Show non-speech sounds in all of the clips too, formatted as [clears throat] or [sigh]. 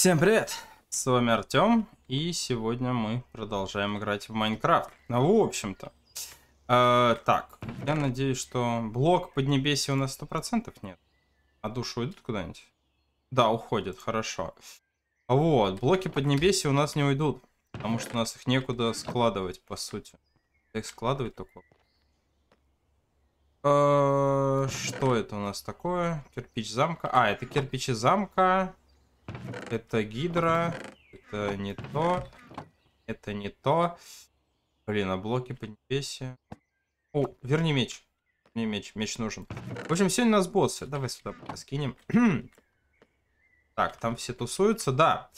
Всем привет! С вами Артем, и сегодня мы продолжаем играть в Майнкрафт. Ну, в общем-то. Э, так, я надеюсь, что блок Поднебесья у нас 100% нет. А души уйдут куда-нибудь? Да, уходят, хорошо. Вот, блоки Поднебесья у нас не уйдут, потому что у нас их некуда складывать, по сути. Их складывать только... Э, что это у нас такое? Кирпич замка. А, это кирпичи замка это гидра. Это не то. Это не то. Блин, а блоки по небесе. О, верни меч. Не меч, меч нужен. В общем, сегодня у нас боссы. Давай сюда скинем. [clears throat] так, там все тусуются, да.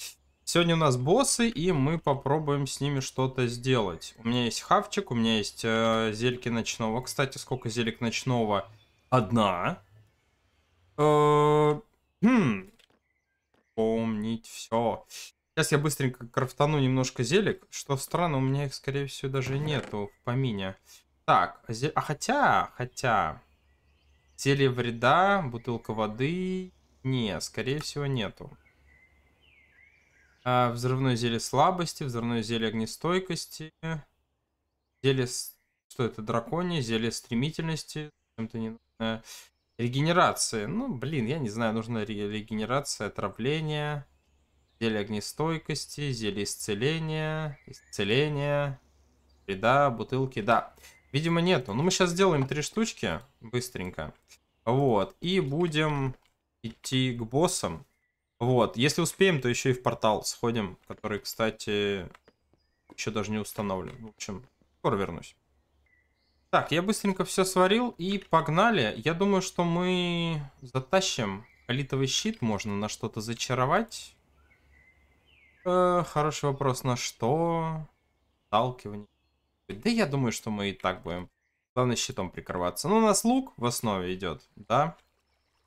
Сегодня у нас боссы, и мы попробуем с ними что-то сделать. У меня есть хавчик, у меня есть э, зельки ночного. Кстати, сколько зелек ночного? Одна. Э, хм, помнить все. Сейчас я быстренько крафтану немножко зелек. Что странно, у меня их, скорее всего, даже нету в помине. Так, а, а хотя, хотя... Зелье вреда, бутылка воды... Не, скорее всего, нету. А, взрывное зелье слабости, взрывное зелье огнестойкости. Зелье... Что это? Драконе, зелье стремительности. Чем-то не... Регенерации. Ну, блин, я не знаю, нужна регенерация, отравление, зелье огнестойкости, зелье исцеления, исцеления, вреда, бутылки, да. Видимо, нету. Ну, мы сейчас сделаем три штучки быстренько. Вот. И будем идти к боссам. Вот. Если успеем, то еще и в портал сходим, который, кстати, еще даже не установлен. В общем, скоро вернусь. Так, я быстренько все сварил и погнали. Я думаю, что мы затащим. Алитовый щит можно на что-то зачаровать. Э, хороший вопрос, на что? Сталкивание. Да я думаю, что мы и так будем. Главное щитом прикрываться. Ну, у нас лук в основе идет, да?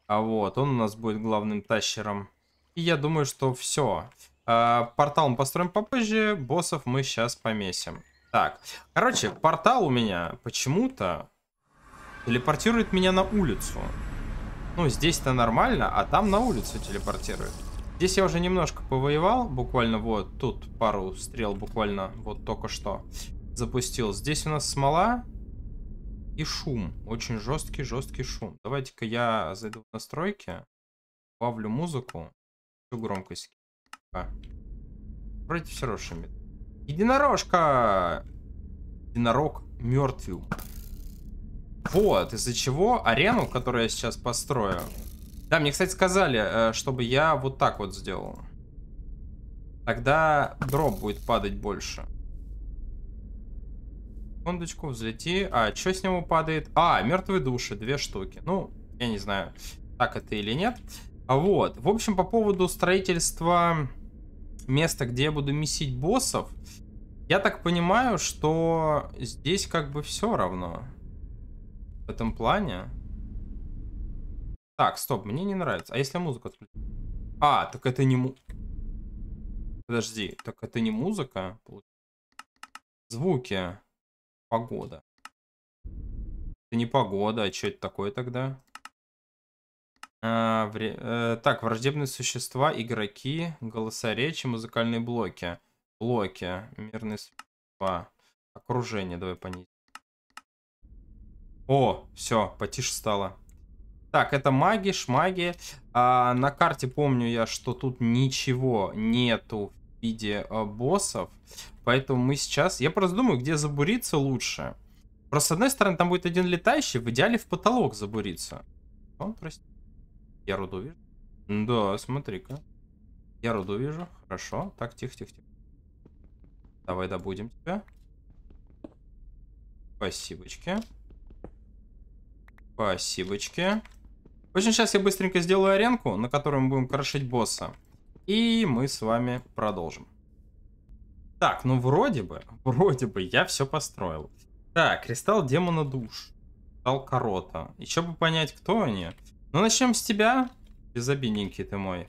А вот, он у нас будет главным тащером. И я думаю, что все. Э, портал мы построим попозже, боссов мы сейчас помесим. Так, короче, портал у меня почему-то телепортирует меня на улицу. Ну, здесь-то нормально, а там на улицу телепортирует. Здесь я уже немножко повоевал, буквально вот тут пару стрел буквально вот только что запустил. Здесь у нас смола и шум, очень жесткий-жесткий шум. Давайте-ка я зайду в настройки, добавлю музыку, всю громкость. А. Вроде все равно Единорожка! Единорог мертвил. Вот, из-за чего арену, которую я сейчас построю. Да, мне, кстати, сказали, э, чтобы я вот так вот сделал. Тогда дроп будет падать больше. Секундочку, взлети. А, что с него падает? А, мертвые души, две штуки. Ну, я не знаю, так это или нет. А вот, в общем, по поводу строительства места, где я буду месить боссов. Я так понимаю, что здесь как бы все равно. В этом плане. Так, стоп, мне не нравится. А если музыку отключить? А, так это не му... Подожди, так это не музыка? Звуки. Погода. Это не погода, а что это такое тогда? А, вре... э, так, враждебные существа, игроки, голоса речи, музыкальные блоки. Блоки. Мирность 2. А, окружение. Давай понизим. О, все, потише стало. Так, это маги, шмаги. А, на карте помню я, что тут ничего нету в виде а, боссов. Поэтому мы сейчас... Я просто думаю, где забуриться лучше. Просто, с одной стороны, там будет один летающий, в идеале в потолок забуриться. Он, прости. Я руду вижу. Да, смотри-ка. Я руду вижу. Хорошо. Так, тихо-тихо-тихо. Давай добудем тебя. Спасибочки. Спасибочки. В общем, сейчас я быстренько сделаю аренку, на которой мы будем крошить босса. И мы с вами продолжим. Так, ну вроде бы, [laughs] вроде бы я все построил. Так, кристалл демона душ. Кристалл корота. Еще бы понять, кто они. Ну, начнем с тебя, безобидненький ты мой.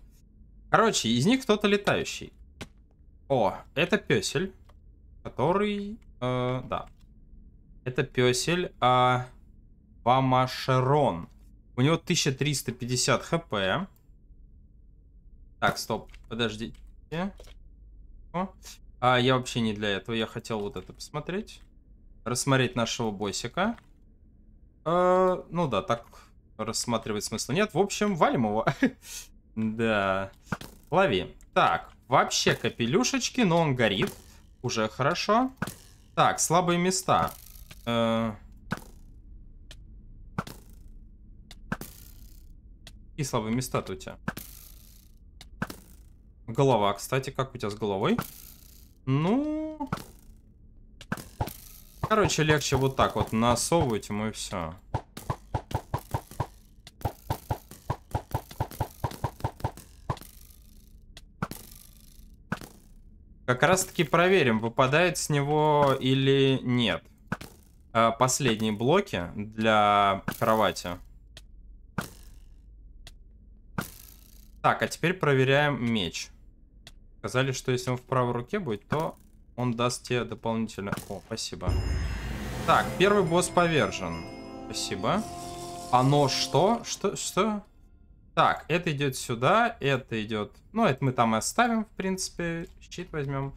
Короче, из них кто-то летающий. О, это песель который... Э, да. Это песель а, Памашерон. У него 1350 хп. Так, стоп, подождите. О. А я вообще не для этого, я хотел вот это посмотреть. Рассмотреть нашего босика. Э, ну да, так рассматривать смысла нет. В общем, валим его. [laughs] Да. Лови. Так, вообще капелюшечки, но он горит. Уже хорошо. Так, слабые места. Э И слабые места-то у тебя? Голова, кстати, как у тебя с головой? Ну... Короче, легче вот так вот насовывать ему и все. Как раз таки проверим, выпадает с него или нет. Э, последние блоки для кровати. Так, а теперь проверяем меч. Сказали, что если он в правой руке будет, то он даст тебе дополнительно... О, спасибо. Так, первый босс повержен. Спасибо. Оно что? Что? Что? Так, это идет сюда, это идет... Ну, это мы там и оставим, в принципе. Щит возьмем.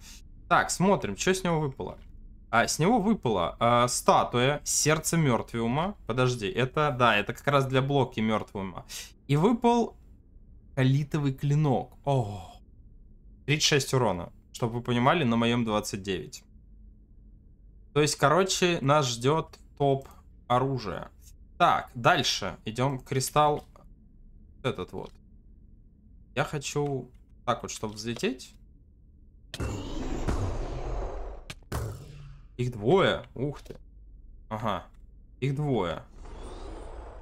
Так, смотрим, что с него выпало. А, с него выпала э, статуя сердца мертвиума. Подожди, это, да, это как раз для блоки мертвиума. И выпал калитовый клинок. О, 36 урона, чтобы вы понимали, на моем 29. То есть, короче, нас ждет топ оружия. Так, дальше идем. Кристалл этот вот. Я хочу так вот, чтобы взлететь. Их двое. Ух ты. Ага. Их двое.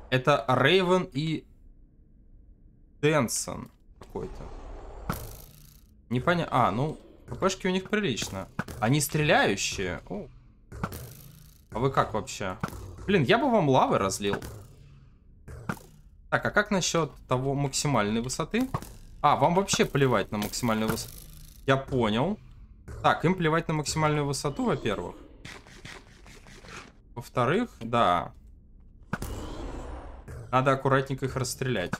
Это Рейвен и Дэнсон какой-то. Не поня... А, ну, КПшки у них прилично. Они стреляющие. О. А вы как вообще? Блин, я бы вам лавы разлил. Так, а как насчет того максимальной высоты? А, вам вообще плевать на максимальную высоту. Я понял. Так, им плевать на максимальную высоту, во-первых. Во-вторых, да. Надо аккуратненько их расстрелять.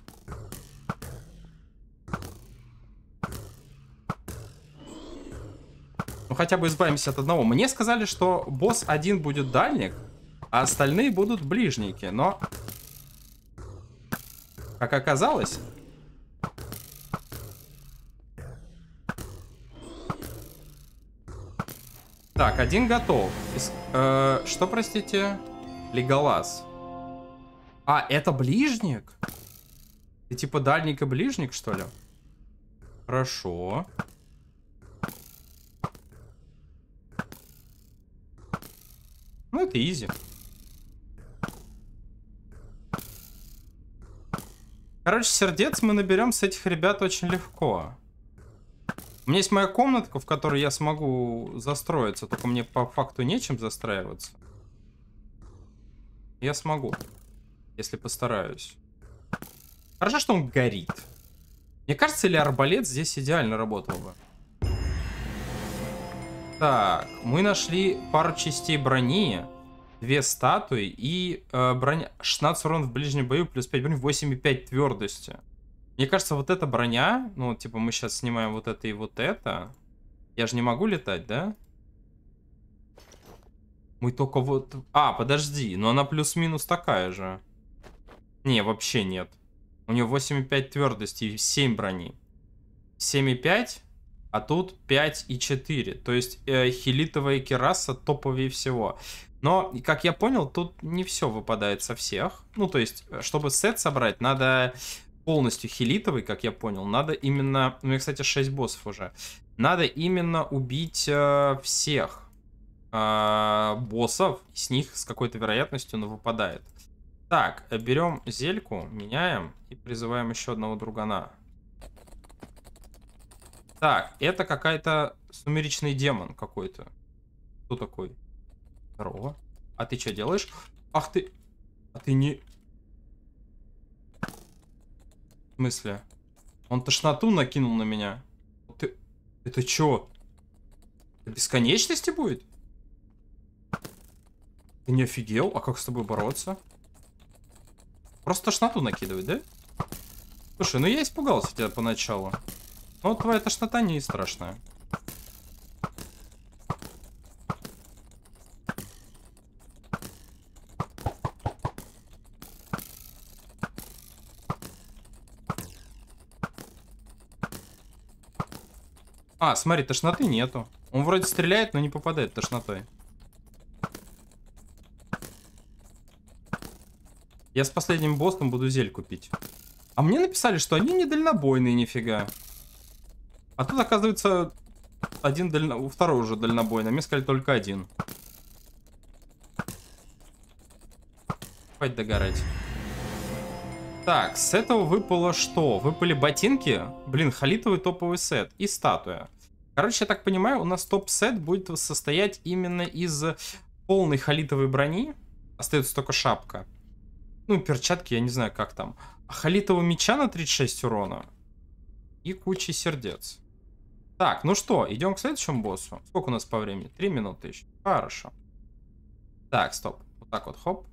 Ну, хотя бы избавимся от одного. Мне сказали, что босс один будет дальник, а остальные будут ближники. Но как оказалось... Так, один готов. э что, простите? Леголаз. А, это ближник? Ты типа дальник и ближник, что ли? Хорошо. Ну, это изи. Короче, сердец мы наберем с этих ребят очень легко. У меня есть моя комнатка, в которой я смогу застроиться, только мне по факту нечем застраиваться. Я смогу, если постараюсь. Хорошо, что он горит. Мне кажется, или арбалет здесь идеально работал бы. Так, мы нашли пару частей брони две статуи и э, броня 16 урон в ближнем бою, плюс 5 брони, 8,5 твердости. Мне кажется, вот эта броня, ну, типа, мы сейчас снимаем вот это и вот это. Я же не могу летать, да? Мы только вот... А, подожди, но она плюс-минус такая же. Не, вообще нет. У нее 8,5 твердости и 7 брони. 7,5, а тут 5,4. То есть э, хелитовая кераса топовее всего. Но, как я понял, тут не все выпадает со всех. Ну, то есть, э, чтобы сет собрать, надо полностью хелитовый, как я понял. Надо именно... Ну, у меня, кстати, 6 боссов уже. Надо именно убить э, всех э, боссов. С них с какой-то вероятностью он выпадает. Так, э, берем зельку, меняем и призываем еще одного другана. Так, это какая-то сумеречный демон какой-то. Кто такой? Здорово. А ты что делаешь? Ах ты... А ты не... В смысле? Он тошноту накинул на меня. Ты... Это чё? Это бесконечности будет? Ты не офигел? А как с тобой бороться? Просто тошноту накидывать, да? Слушай, ну я испугался тебя поначалу. Но твоя тошнота не страшная. А, смотри, тошноты нету. Он вроде стреляет, но не попадает тошнотой. Я с последним боссом буду зель купить. А мне написали, что они не дальнобойные, нифига. А тут, оказывается, один дально... второй уже дальнобойный. А мне сказали только один. Хватит догорать. Так, с этого выпало что? Выпали ботинки, блин, халитовый топовый сет и статуя. Короче, я так понимаю, у нас топ-сет будет состоять именно из полной халитовой брони. Остается только шапка. Ну, перчатки, я не знаю, как там. халитового меча на 36 урона. И куча сердец. Так, ну что, идем к следующему боссу. Сколько у нас по времени? Три минуты еще. Хорошо. Так, стоп. Вот так вот, хоп.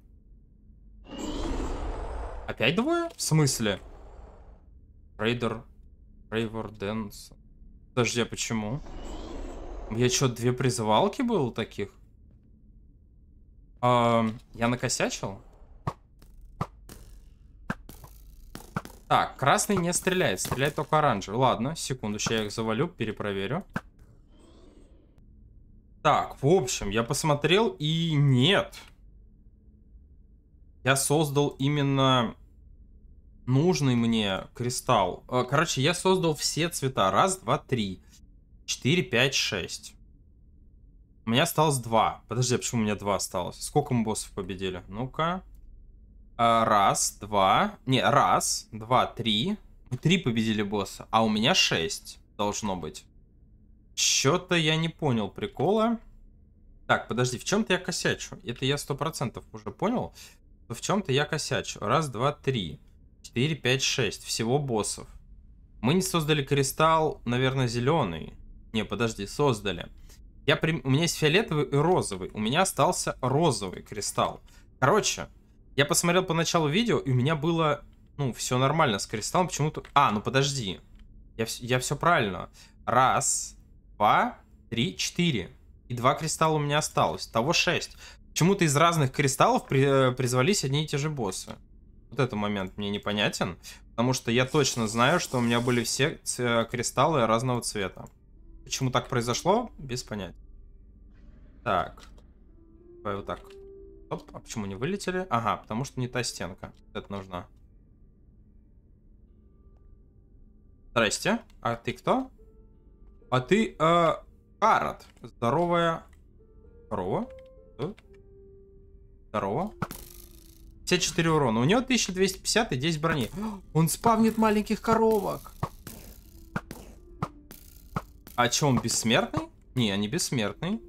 Опять двое? В смысле? Рейдер... Рейвор Дэнсон. Подожди, а почему? Я что, две призывалки было таких? А, я накосячил? Так, красный не стреляет, стреляет только оранжевый. Ладно, секунду, сейчас я их завалю, перепроверю. Так, в общем, я посмотрел и нет. Я создал именно нужный мне кристалл. Э, короче, я создал все цвета. Раз, два, три, четыре, пять, шесть. У меня осталось два. Подожди, а почему у меня два осталось? Сколько мы боссов победили? Ну-ка. Э, раз, два. Не, раз, два, три. Вы три победили босса, а у меня шесть должно быть. Что-то я не понял прикола. Так, подожди, в чем-то я косячу. Это я сто процентов уже понял. В чем-то я косячу. Раз, два, три. 4, 5, 6. Всего боссов. Мы не создали кристалл, наверное, зеленый. Не, подожди, создали. Я при... У меня есть фиолетовый и розовый. У меня остался розовый кристалл. Короче, я посмотрел по началу видео, и у меня было, ну, все нормально с кристаллом. Почему-то... А, ну подожди. Я, я все правильно. Раз, два, три, четыре. И два кристалла у меня осталось. Того шесть. Почему-то из разных кристаллов при... Э, призвались одни и те же боссы. Вот этот момент мне непонятен, потому что я точно знаю, что у меня были все кристаллы разного цвета. Почему так произошло, без понятия. Так. Давай вот так. Оп, а почему не вылетели? Ага, потому что не та стенка. Это нужна. Здрасте. А ты кто? А ты, э, Карат. Здоровая. Здорово. Здорово. 64 урона. У него 1250 и 10 брони. [gasps] Он спавнит маленьких коровок. А чё он бессмертный? Не, они бессмертный.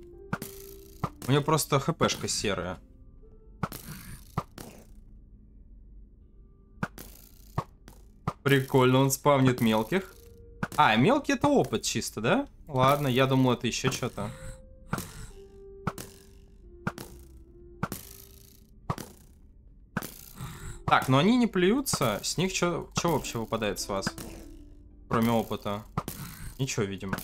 У него просто хпшка серая. Прикольно, он спавнит мелких. А, мелкий это опыт чисто, да? Ладно, я думал, это еще что-то. Так, но они не плюются. С них что вообще выпадает с вас? Кроме опыта. Ничего, видимо.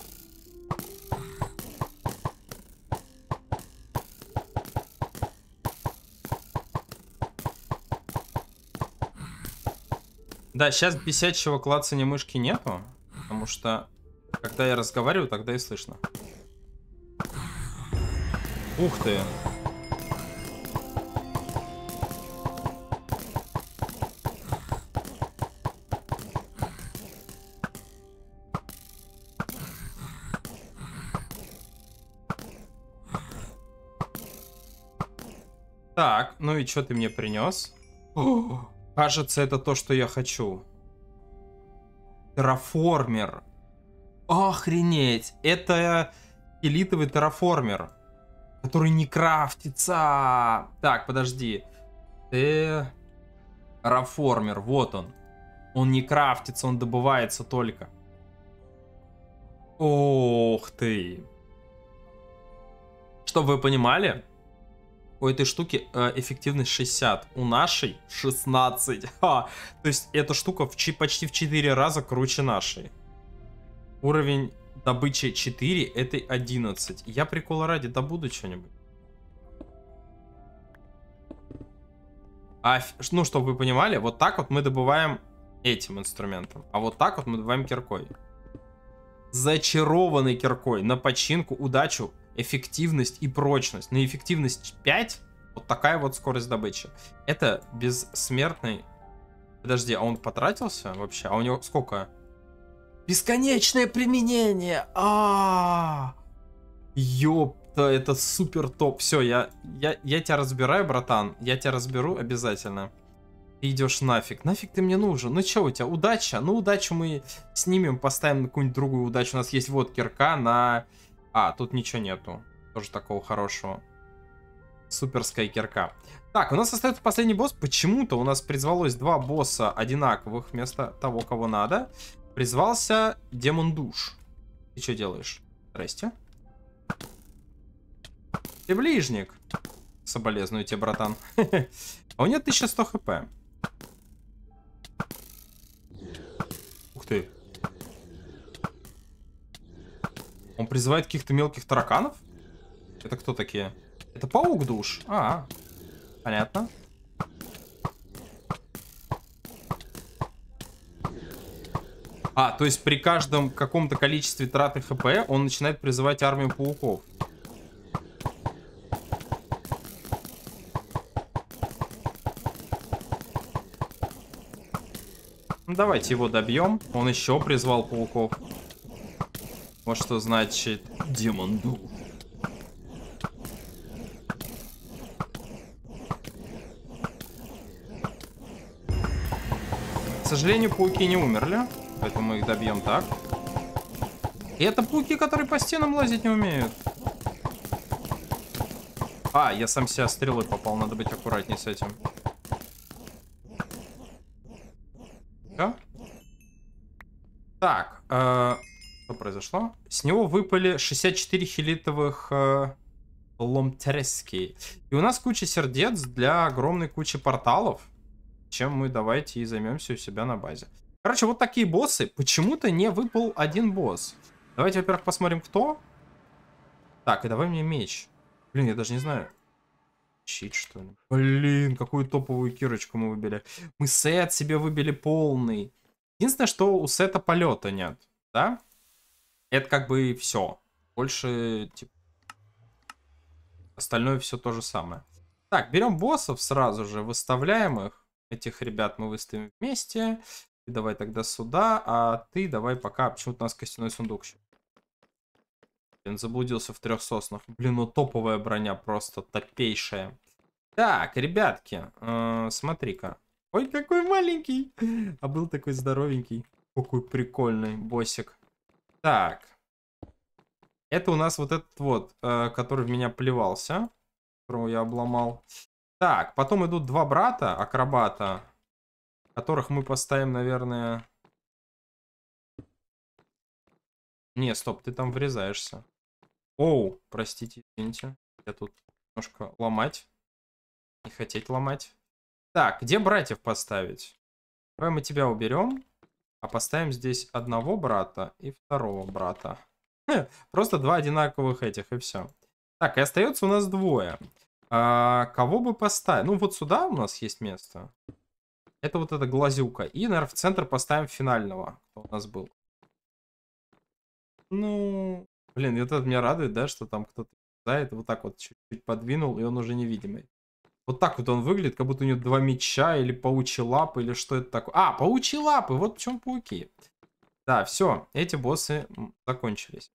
Да, сейчас бесячего клацания мышки нету, потому что когда я разговариваю, тогда и слышно. Ух ты! Ну и что ты мне принес? кажется, это то, что я хочу. Терраформер. Охренеть. Это элитовый терраформер, который не крафтится. Так, подожди. Терраформер, вот он. Он не крафтится, он добывается только. Ох ты. Чтобы вы понимали, у этой штуки э, эффективность 60, у нашей 16. [laughs] Ха. То есть эта штука в, почти в 4 раза круче нашей. Уровень добычи 4, этой 11. Я прикола ради добуду что-нибудь. А, ну, чтобы вы понимали, вот так вот мы добываем этим инструментом. А вот так вот мы добываем киркой. Зачарованный киркой на починку, удачу, эффективность и прочность. На ну, эффективность 5 вот такая вот скорость добычи. Это бессмертный... Подожди, а он потратился вообще? А у него сколько? Бесконечное применение! а Ёпта, это супер топ. Все, я, я, я тебя разбираю, братан. Я тебя разберу обязательно. Ты идешь нафиг. Нафиг ты мне нужен. Ну что у тебя, удача? Ну удачу мы снимем, поставим какую-нибудь другую удачу. У нас есть вот кирка на а, тут ничего нету. Тоже такого хорошего. Суперская кирка. Так, у нас остается последний босс. Почему-то у нас призвалось два босса одинаковых вместо того, кого надо. Призвался Демон Душ. Ты что делаешь? Здрасте. Ты ближник. Соболезную тебе, братан. [laughs] А у меня 1100 хп. Ух ты. Он призывает каких-то мелких тараканов? Это кто такие? Это паук душ? А, понятно. А, то есть при каждом каком-то количестве траты хп он начинает призывать армию пауков. Ну, давайте его добьем. Он еще призвал пауков. Вот что значит демон был. К сожалению, пауки не умерли, поэтому мы их добьем так. И это пауки, которые по стенам лазить не умеют. А, я сам себя стрелой попал, надо быть аккуратнее с этим. произошло. С него выпали 64 хилитовых э, ломтерески. И у нас куча сердец для огромной кучи порталов. Чем мы давайте и займемся у себя на базе. Короче, вот такие боссы. Почему-то не выпал один босс. Давайте, во-первых, посмотрим, кто. Так, и давай мне меч. Блин, я даже не знаю. Щит, что ли? Блин, какую топовую кирочку мы выбили. Мы сет себе выбили полный. Единственное, что у сета полета нет, да? Это как бы все. Больше, типа, остальное все то же самое. Так, берем боссов сразу же, выставляем их. Этих ребят мы выставим вместе. Ты давай тогда сюда, а ты давай пока... Почему-то у нас костяной сундук еще. Блин, заблудился в трех соснах. Блин, ну топовая броня просто топейшая. Так, ребятки, э, смотри-ка. Ой, какой маленький. [laughs] А был такой здоровенький. Какой прикольный босик. Так. Это у нас вот этот вот, э, который в меня плевался. Которого я обломал. Так, потом идут два брата, акробата. Которых мы поставим, наверное... Не, стоп, ты там врезаешься. Оу, простите, извините. Я тут немножко ломать. Не хотеть ломать. Так, где братьев поставить? Давай мы тебя уберем. А поставим здесь одного брата и второго брата. Просто два одинаковых этих, и все. Так, и остается у нас двое. А, кого бы поставить? Ну, вот сюда у нас есть место. Это вот эта глазюка. И, наверное, в центр поставим финального, кто у нас был. Ну, блин, это меня радует, да, что там кто-то да, это вот так вот чуть-чуть подвинул, и он уже невидимый. Вот так вот он выглядит, как будто у него два меча или паучи лапы, или что это такое. А, паучи лапы, вот в чем пауки. Да, все, эти боссы закончились.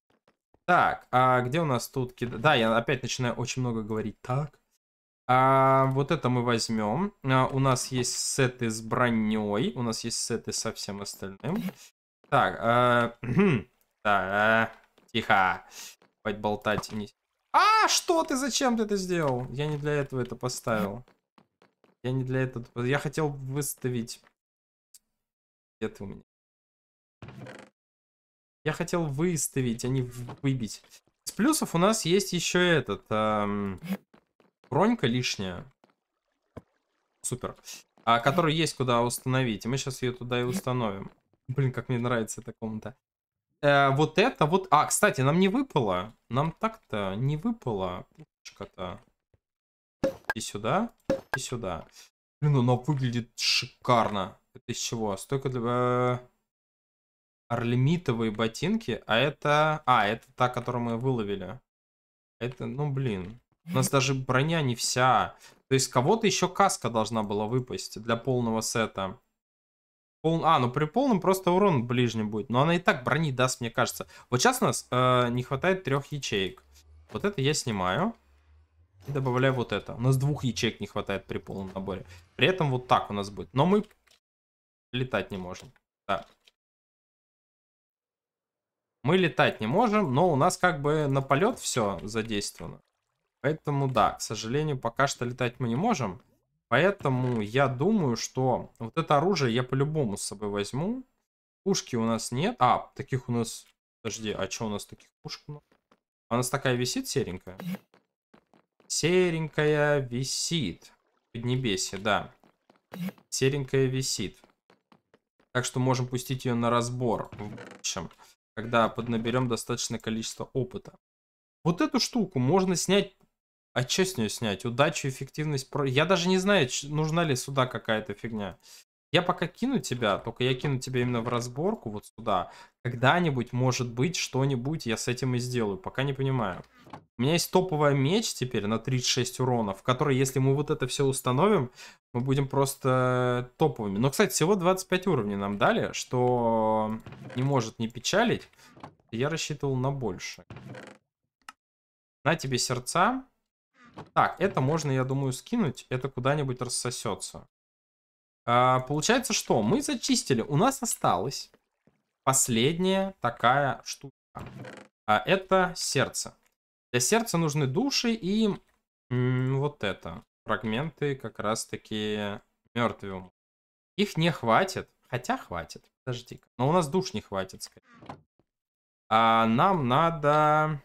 Так, а где у нас тут кида... Да, я опять начинаю очень много говорить. Так. А, вот это мы возьмем. А, у нас есть сеты с броней. У нас есть сеты со всем остальным. Так, а... [clears throat] да, тихо. Хватит болтать. Не... А, что ты, зачем ты это сделал? Я не для этого это поставил. Я не для этого. Я хотел выставить. Где ты у меня? Я хотел выставить, а не выбить. С плюсов у нас есть еще этот. Эм, бронька лишняя. Супер. А, который есть куда установить. И мы сейчас ее туда и установим. Блин, как мне нравится эта комната э, вот это вот... А, кстати, нам не выпало. Нам так-то не выпало. Пушечка-то. И сюда, и сюда. Блин, ну оно выглядит шикарно. Это из чего? Столько для... Э, Орлемитовые ботинки. А это... А, это та, которую мы выловили. Это, ну, блин. У нас даже броня не вся. То есть кого-то еще каска должна была выпасть для полного сета. Пол... А, ну при полном просто урон ближний будет. Но она и так брони даст, мне кажется. Вот сейчас у нас э, не хватает трех ячеек. Вот это я снимаю. И добавляю вот это. У нас двух ячеек не хватает при полном наборе. При этом вот так у нас будет. Но мы летать не можем. Да. Мы летать не можем, но у нас как бы на полет все задействовано. Поэтому да, к сожалению, пока что летать мы не можем. Поэтому я думаю, что вот это оружие я по-любому с собой возьму. Пушки у нас нет. А, таких у нас... Подожди, а что у нас таких пушек а У нас такая висит серенькая? Серенькая висит. Поднебесье, да. Серенькая висит. Так что можем пустить ее на разбор в будущем, когда поднаберем достаточное количество опыта. Вот эту штуку можно снять а что с нее снять? Удачу, эффективность. Я даже не знаю, нужна ли сюда какая-то фигня. Я пока кину тебя, только я кину тебя именно в разборку вот сюда. Когда-нибудь, может быть, что-нибудь я с этим и сделаю. Пока не понимаю. У меня есть топовая меч теперь на 36 урона, в которой, если мы вот это все установим, мы будем просто топовыми. Но, кстати, всего 25 уровней нам дали, что не может не печалить. Я рассчитывал на больше. На тебе сердца. Так, это можно, я думаю, скинуть. Это куда-нибудь рассосется. А, получается, что мы зачистили. У нас осталась последняя такая штука. А это сердце. Для сердца нужны души и м, вот это. Фрагменты как раз-таки мертвым. Их не хватит. Хотя хватит. Подожди-ка. Но у нас душ не хватит, скорее. А нам надо...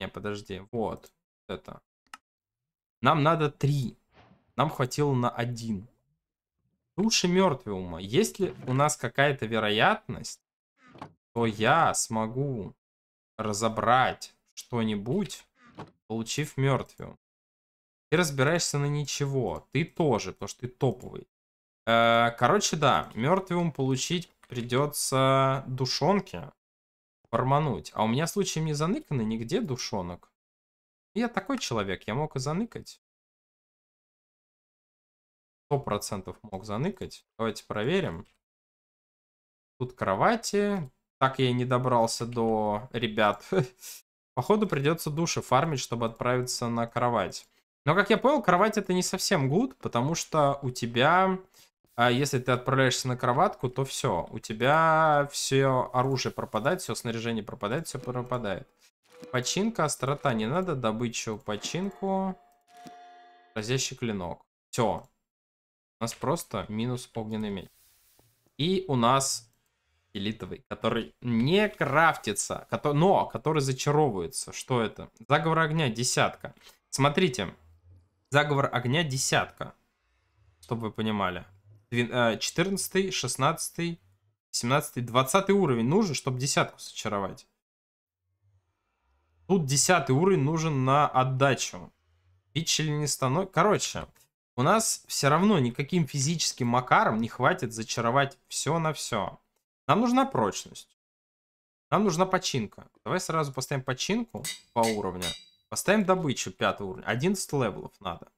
Не, подожди. Вот. Это. Нам надо три. Нам хватило на один. Лучше мертвый ума. Если у нас какая-то вероятность, то я смогу разобрать что-нибудь, получив мертвую. Ты разбираешься на ничего. Ты тоже, потому что ты топовый. Э, короче, да, мертвым получить придется душонки. Формануть. А у меня случаем не заныканы нигде душонок. Я такой человек, я мог и заныкать. Сто процентов мог заныкать. Давайте проверим. Тут кровати. Так я и не добрался до ребят. [laughs] Походу придется души фармить, чтобы отправиться на кровать. Но, как я понял, кровать это не совсем гуд, потому что у тебя, а, если ты отправляешься на кроватку, то все. У тебя все оружие пропадает, все снаряжение пропадает, все пропадает. Починка, острота не надо. Добычу, починку. Разящий клинок. Все. У нас просто минус огненный меч. И у нас элитовый, который не крафтится, но который зачаровывается. Что это? Заговор огня десятка. Смотрите. Заговор огня десятка. Чтобы вы понимали. 14, 16, 17, 20 уровень нужен, чтобы десятку зачаровать. Тут 10 уровень нужен на отдачу. Пичель не станок. Короче, у нас все равно никаким физическим макаром не хватит зачаровать все на все. Нам нужна прочность. Нам нужна починка. Давай сразу поставим починку по уровню. Поставим добычу 5 уровня. 11 левелов надо.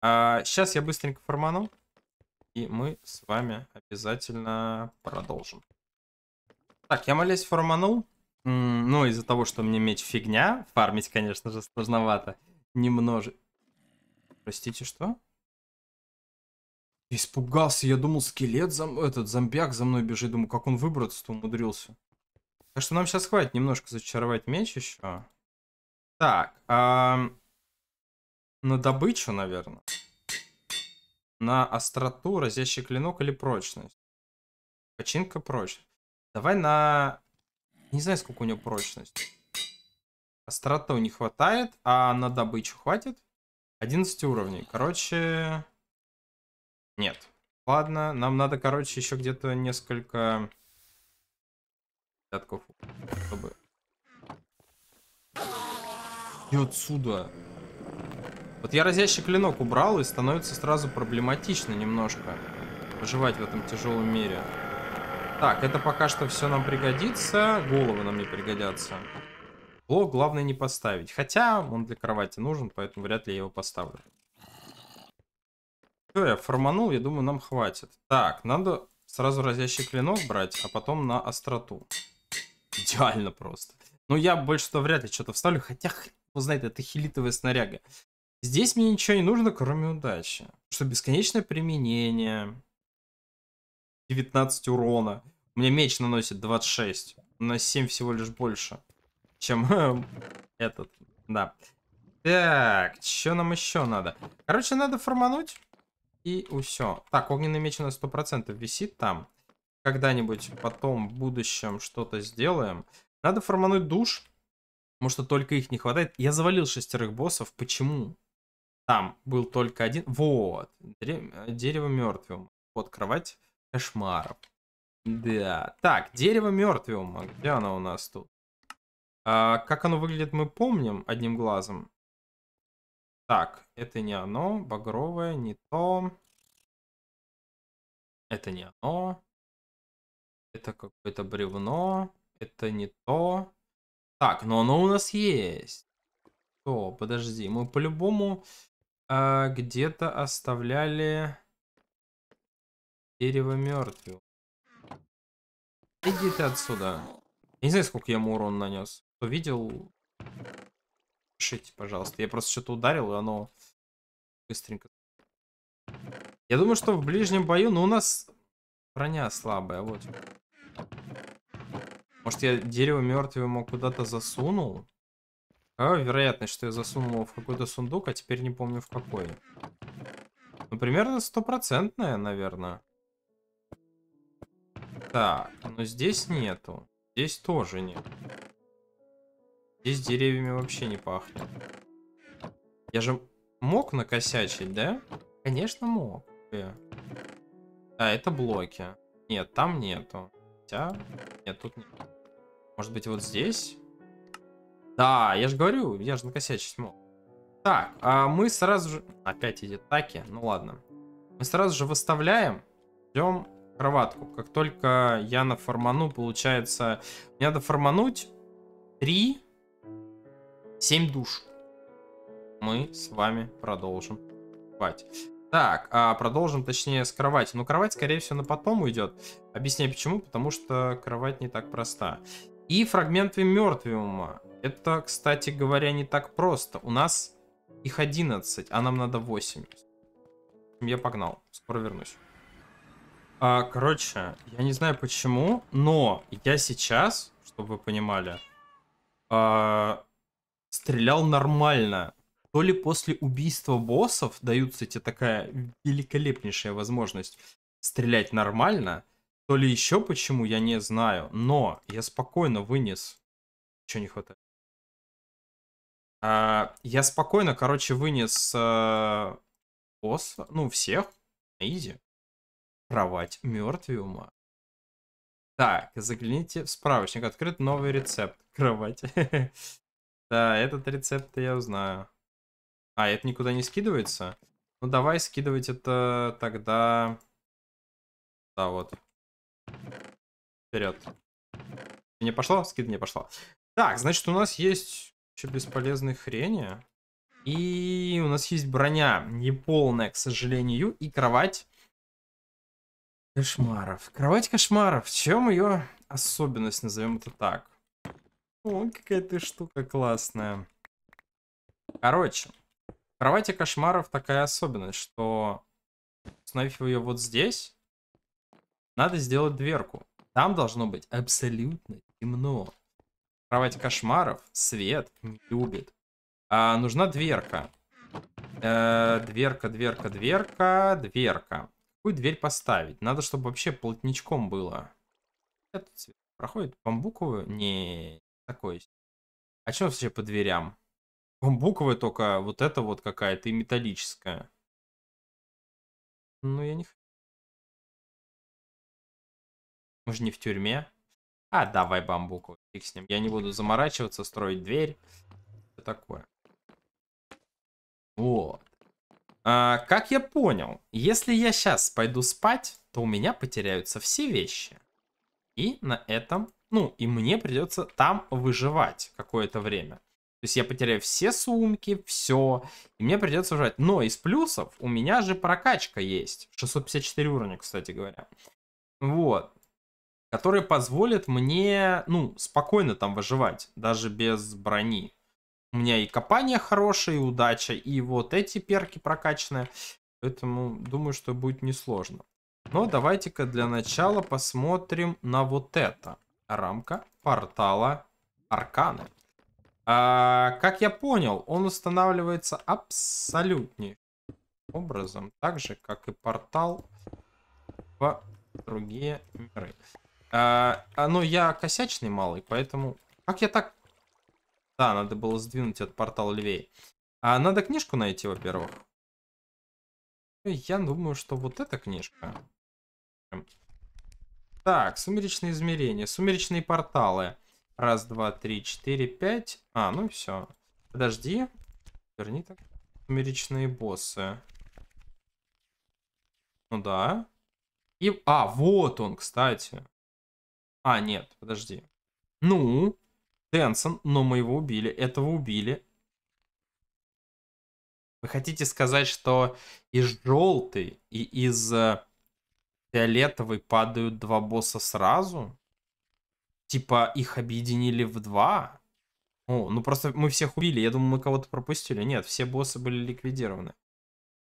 А, сейчас я быстренько форману. И мы с вами обязательно продолжим. Так, я молюсь форманул. Ну, из-за того, что мне меч фигня, фармить, конечно же, сложновато. Немножко. Простите, что? Испугался, я думал, скелет, зом... этот зомбяк за мной бежит. Думаю, как он выбраться-то умудрился. Так что нам сейчас хватит немножко зачаровать меч еще. Так, а... на добычу, наверное. На остроту, разящий клинок или прочность. Починка прочность. Давай на не знаю, сколько у него прочность. Остроты не хватает, а на добычу хватит. 11 уровней. Короче... Нет. Ладно, нам надо, короче, еще где-то несколько... Десятков, чтобы... И отсюда. Вот я разящий клинок убрал, и становится сразу проблематично немножко. Выживать в этом тяжелом мире. Так, это пока что все нам пригодится. Головы нам не пригодятся. Блок главное не поставить. Хотя он для кровати нужен, поэтому вряд ли я его поставлю. Все, я форманул, я думаю, нам хватит. Так, надо сразу разящий клинок брать, а потом на остроту. Идеально просто. Но ну, я больше что вряд ли что-то вставлю, хотя, вы знаете, это хилитовая снаряга. Здесь мне ничего не нужно, кроме удачи. Потому что бесконечное применение. 19 урона. У меня меч наносит 26. На 7 всего лишь больше, чем [laughs] эм, этот. Да. Так, что нам еще надо? Короче, надо формануть. И все. Так, огненный меч у 100% висит там. Когда-нибудь потом в будущем что-то сделаем. Надо формануть душ. Потому что только их не хватает. Я завалил шестерых боссов. Почему? Там был только один. Вот. Э, дерево мертвым. Вот кровать кошмаров. Да. Так, дерево мертвиума. Где оно у нас тут? А, как оно выглядит, мы помним одним глазом. Так, это не оно. Багровое, не то. Это не оно. Это какое-то бревно. Это не то. Так, но оно у нас есть. То, подожди, мы по-любому э, где-то оставляли... Дерево мертвое. Иди ты отсюда. Я не знаю, сколько я ему урон нанес. Кто видел, пишите, пожалуйста. Я просто что-то ударил, и оно быстренько. Я думаю, что в ближнем бою, но ну, у нас броня слабая, вот. Может, я дерево мертвое мертвому куда-то засунул? Какая вероятность, что я засунул его в какой-то сундук, а теперь не помню в какой? Ну, примерно стопроцентная, наверное. Так, но здесь нету. Здесь тоже нет. Здесь деревьями вообще не пахнет. Я же мог накосячить, да? Конечно, мог. А это блоки. Нет, там нету. Хотя, нет, тут нет. Может быть, вот здесь? Да, я же говорю, я же накосячить мог. Так, а мы сразу же... Опять эти таки, ну ладно. Мы сразу же выставляем. Ждем кроватку. Как только я наформану, получается, мне надо формануть 3, 7 душ. Мы с вами продолжим кровать. Так, а продолжим, точнее, с кровати. Ну, кровать, скорее всего, на потом уйдет. Объясняю, почему. Потому что кровать не так проста. И фрагменты мертвиума. Это, кстати говоря, не так просто. У нас их 11, а нам надо 8. Я погнал. Скоро вернусь. А, короче, я не знаю почему, но я сейчас, чтобы вы понимали, а, стрелял нормально. То ли после убийства боссов даются тебе такая великолепнейшая возможность стрелять нормально, то ли еще почему, я не знаю. Но я спокойно вынес... Чего не хватает? А, я спокойно, короче, вынес а, босса, ну, всех, на изи кровать мертвиума. Так, загляните в справочник. Открыт новый рецепт. Кровать. [laughs] Да, этот рецепт я узнаю. А, это никуда не скидывается? Ну, давай скидывать это тогда... Да, вот. Вперед. Не пошло? Скид не пошло. Так, значит, у нас есть еще бесполезные хрени. И у нас есть броня неполная, к сожалению, и кровать Кошмаров. Кровать кошмаров. В чем ее особенность, назовем это так? О, какая ты штука классная. Короче, в кровати кошмаров такая особенность, что установив ее вот здесь, надо сделать дверку. Там должно быть абсолютно темно. Кровать кошмаров свет не любит. А, нужна дверка. Э, дверка, дверка, дверка, дверка. Какую дверь поставить? Надо, чтобы вообще плотничком было. Этот цвет проходит бамбуковую? Не, такой. А что вообще по дверям? Бамбуковая только вот это вот какая-то и металлическая. Ну, я не хочу. Мы же не в тюрьме. А, давай бамбуковый с ним. Я не буду заморачиваться, строить дверь. Что такое? Вот. А, как я понял, если я сейчас пойду спать, то у меня потеряются все вещи. И на этом, ну, и мне придется там выживать какое-то время. То есть я потеряю все сумки, все, и мне придется выживать. Но из плюсов у меня же прокачка есть. 654 уровня, кстати говоря. Вот. Который позволит мне, ну, спокойно там выживать, даже без брони у меня и копание хорошее, и удача, и вот эти перки прокачаны. Поэтому думаю, что будет несложно. Но давайте-ка для начала посмотрим на вот это. Рамка портала Арканы. А, как я понял, он устанавливается абсолютней образом. Так же, как и портал в другие миры. А, но я косячный малый, поэтому... Как я так да, надо было сдвинуть этот портал левее. А надо книжку найти, во-первых. Я думаю, что вот эта книжка. Так, сумеречные измерения, сумеречные порталы. Раз, два, три, четыре, пять. А, ну все. Подожди. Верни так. Сумеречные боссы. Ну да. И... А, вот он, кстати. А, нет, подожди. Ну, Дэнсон, но мы его убили, этого убили. Вы хотите сказать, что из желтой и из э, фиолетовой падают два босса сразу? Типа их объединили в два? О, ну просто мы всех убили, я думаю, мы кого-то пропустили. Нет, все боссы были ликвидированы.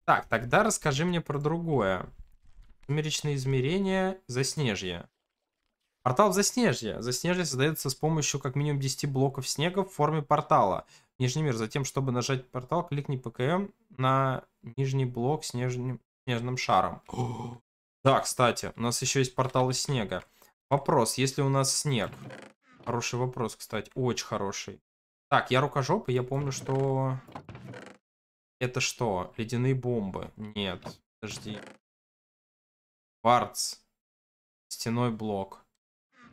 Так, тогда расскажи мне про другое. Сумеречные измерения, заснежье. Портал в Заснежье. Заснежье создается с помощью как минимум 10 блоков снега в форме портала. Нижний мир. Затем, чтобы нажать портал, кликни ПКМ на нижний блок снежным, снежным шаром. [gasps] да, кстати, у нас еще есть порталы снега. Вопрос, если у нас снег? Хороший вопрос, кстати. Очень хороший. Так, я рукожоп, и я помню, что... Это что? Ледяные бомбы? Нет, подожди. Кварц. Стеной блок.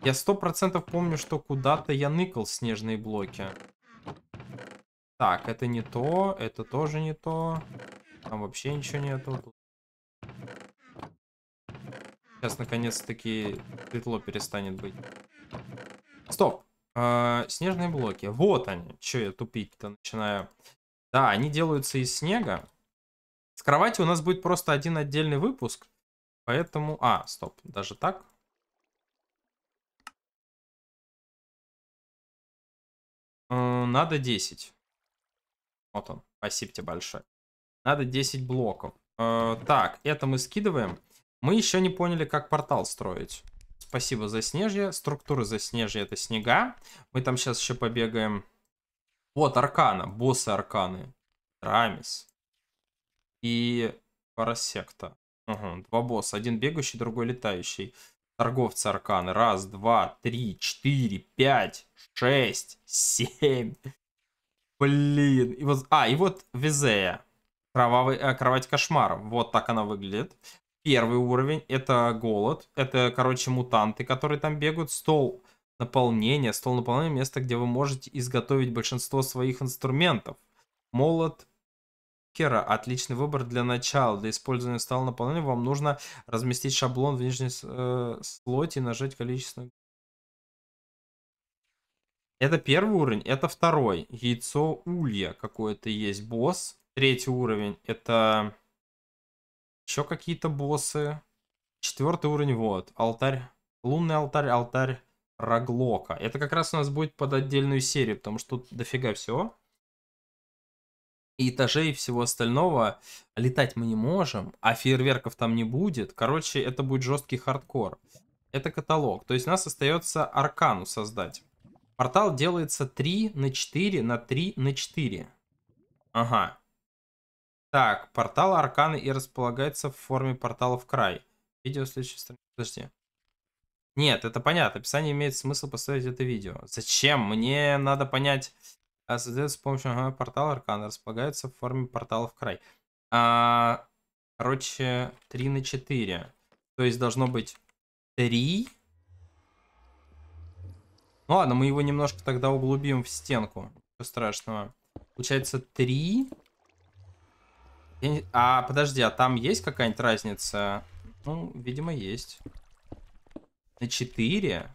Я сто процентов помню, что куда-то я ныкал снежные блоки. Так, это не то, это тоже не то. Там вообще ничего нету. Сейчас, наконец-таки, светло перестанет быть. Стоп! Э -э, снежные блоки. Вот они. Че я тупить-то начинаю? Да, они делаются из снега. С кровати у нас будет просто один отдельный выпуск. Поэтому... А, стоп. Даже так? Э, надо 10. Вот он. Спасибо тебе большое. Надо 10 блоков. Э, так, это мы скидываем. Мы еще не поняли, как портал строить. Спасибо за снежье. Структура за снежье это снега. Мы там сейчас еще побегаем. Вот аркана, боссы арканы. Рамис. И парасекта. Угу, два босса. Один бегающий, другой летающий торговца арканы. Раз, два, три, четыре, пять, шесть, семь. Блин. И вот, а, и вот Визея. Кровавый, э, кровать кошмаров. Вот так она выглядит. Первый уровень это голод. Это, короче, мутанты, которые там бегают. Стол наполнения. Стол наполнения место, где вы можете изготовить большинство своих инструментов. Молот, Кера, отличный выбор для начала. Для использования стола наполнения вам нужно разместить шаблон в нижней э, слоте и нажать количество. Это первый уровень, это второй. Яйцо улья какое-то есть, босс. Третий уровень это еще какие-то боссы. Четвертый уровень, вот, алтарь, лунный алтарь, алтарь Раглока. Это как раз у нас будет под отдельную серию, потому что тут дофига всего и этажей и всего остального летать мы не можем, а фейерверков там не будет. Короче, это будет жесткий хардкор. Это каталог. То есть нас остается аркану создать. Портал делается 3 на 4 на 3 на 4. Ага. Так, портал арканы и располагается в форме портала в край. Видео в следующей странице. Подожди. Нет, это понятно. Описание имеет смысл поставить это видео. Зачем? Мне надо понять а создается с помощью ага, портала Аркана, располагается в форме портала в край. А, короче, 3 на 4. То есть должно быть 3. Ну ладно, мы его немножко тогда углубим в стенку. Ничего страшного. Получается 3. А, подожди, а там есть какая-нибудь разница? Ну, видимо, есть. На 4?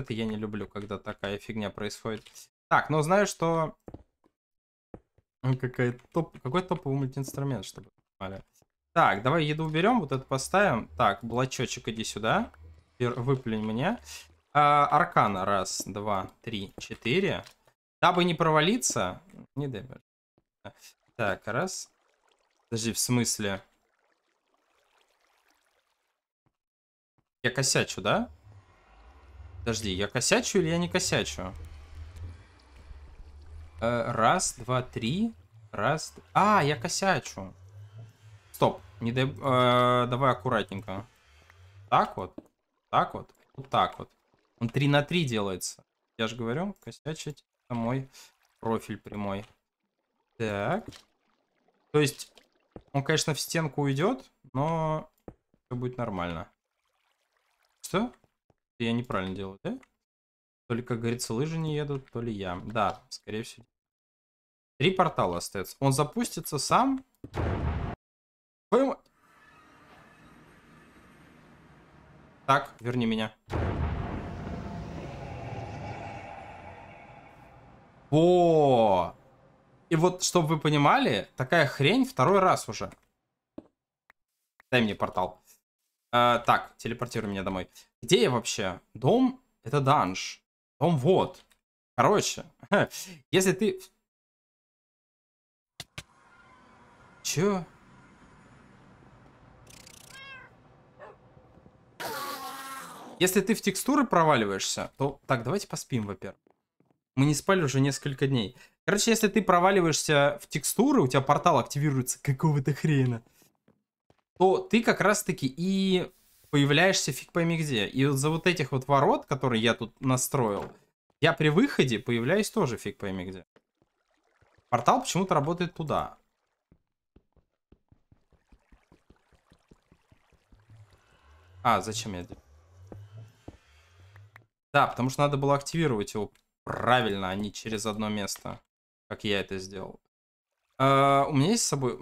Это я не люблю, когда такая фигня происходит. Так, но ну, знаю, что... Какой, топ... Какой топовый мультиинструмент, чтобы Так, давай еду уберем, вот это поставим. Так, блочочек иди сюда. Выплюнь мне. А, аркана. Раз, два, три, четыре. Дабы не провалиться. Не дай боже. Так, раз. Подожди, в смысле? Я косячу, да? Подожди, я косячу или я не косячу? Э, раз, два, три. Раз. А, я косячу. Стоп. Не дай... Э, давай аккуратненько. Так вот. Так вот. Вот так вот. Он 3 на 3 делается. Я же говорю, косячить. Это мой профиль прямой. Так. То есть, он, конечно, в стенку уйдет, но все будет нормально. Что? я неправильно делаю, да? То ли, как говорится, лыжи не едут, то ли я. Да, скорее всего. Три портала остается. Он запустится сам. Твою... Так, верни меня. Во! И вот, чтобы вы понимали, такая хрень второй раз уже. Дай мне портал. А, так, телепортируй меня домой. Где я вообще? Дом? Это данж. Дом вот. Короче, [laughs] если ты... Чё? Если ты в текстуры проваливаешься, то... Так, давайте поспим, во-первых. Мы не спали уже несколько дней. Короче, если ты проваливаешься в текстуры, у тебя портал активируется какого-то хрена то ты как раз-таки и появляешься фиг пойми где. И вот за вот этих вот ворот, которые я тут настроил, я при выходе появляюсь тоже фиг пойми где. Портал почему-то работает туда. А, зачем я... Да, потому что надо было активировать его правильно, а не через одно место, как я это сделал. Uh, у меня есть с собой...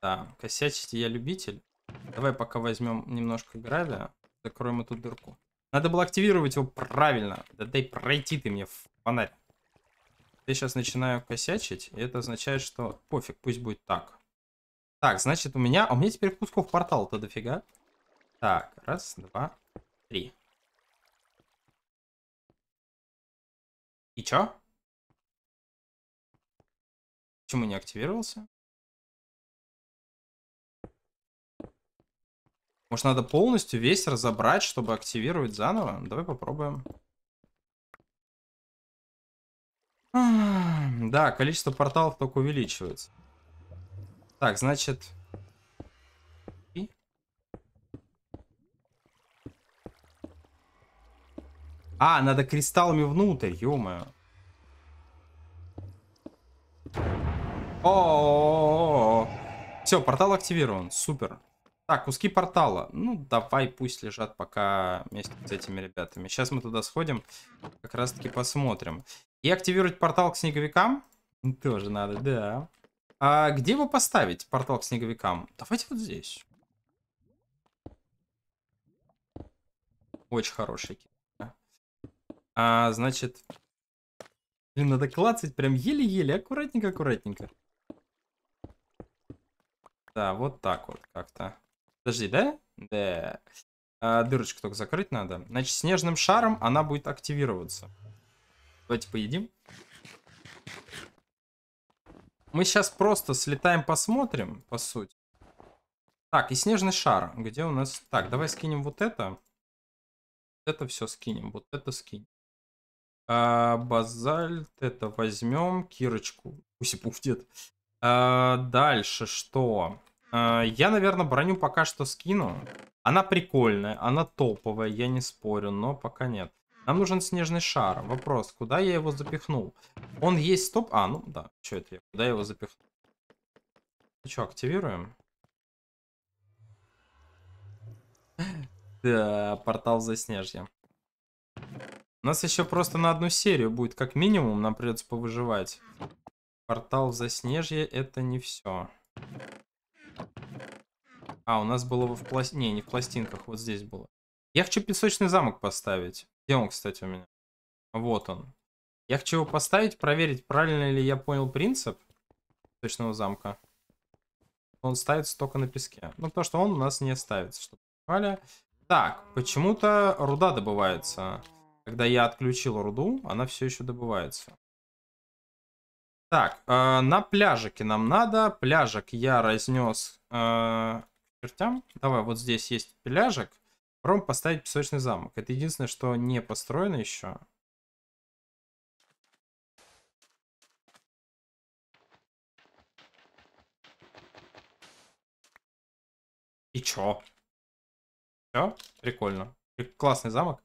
Да, косячить я любитель. Давай пока возьмем немножко гравия. Закроем эту дырку. Надо было активировать его правильно. Да дай пройти ты мне в фонарь. Я сейчас начинаю косячить, и это означает, что пофиг, пусть будет так. Так, значит у меня... А у меня теперь кусков портал то дофига. Так, раз, два, три. И чё? Почему не активировался? Может, надо полностью весь разобрать, чтобы активировать заново? Давай попробуем. Да, количество порталов только увеличивается. Так, значит... А, надо кристаллами внутрь, ё О, -о, -о, -о, -о. Все, портал активирован. Супер. Так, куски портала. Ну, давай пусть лежат пока вместе с этими ребятами. Сейчас мы туда сходим, как раз-таки посмотрим. И активировать портал к снеговикам? Тоже надо, да. А где его поставить, портал к снеговикам? Давайте вот здесь. Очень хороший. А, значит... Блин, надо клацать прям еле-еле, аккуратненько-аккуратненько. Да, вот так вот как-то. Подожди, да? Да. А, дырочку только закрыть надо. Значит, снежным шаром она будет активироваться. Давайте поедим. Мы сейчас просто слетаем, посмотрим, по сути. Так, и снежный шар. Где у нас... Так, давай скинем вот это. Вот это все скинем, вот это скинем. А, базальт это возьмем, кирочку. Пусть и пуфтит. А, дальше что? Э, я, наверное, броню пока что скину. Она прикольная, она топовая, я не спорю, но пока нет. Нам нужен снежный шар. Вопрос, куда я его запихнул? Он есть стоп... А, ну да, что это я? Куда я его запихнул? Ну что, активируем? Да, портал за снежье. У нас еще просто на одну серию будет, как минимум, нам придется повыживать. Портал за снежье – это не все. А, у нас было в пластине, Не, не в пластинках, вот здесь было. Я хочу песочный замок поставить. Где он, кстати, у меня? Вот он. Я хочу его поставить, проверить, правильно ли я понял принцип песочного замка. Он ставится только на песке. Ну, то, что он у нас не ставится, чтобы понимали. Так, почему-то руда добывается. Когда я отключил руду, она все еще добывается. Так, э, на пляжике нам надо. Пляжик я разнес э, чертям. Давай, вот здесь есть пляжик. Ром поставить песочный замок. Это единственное, что не построено еще. И чё? Все? Прикольно. Классный замок.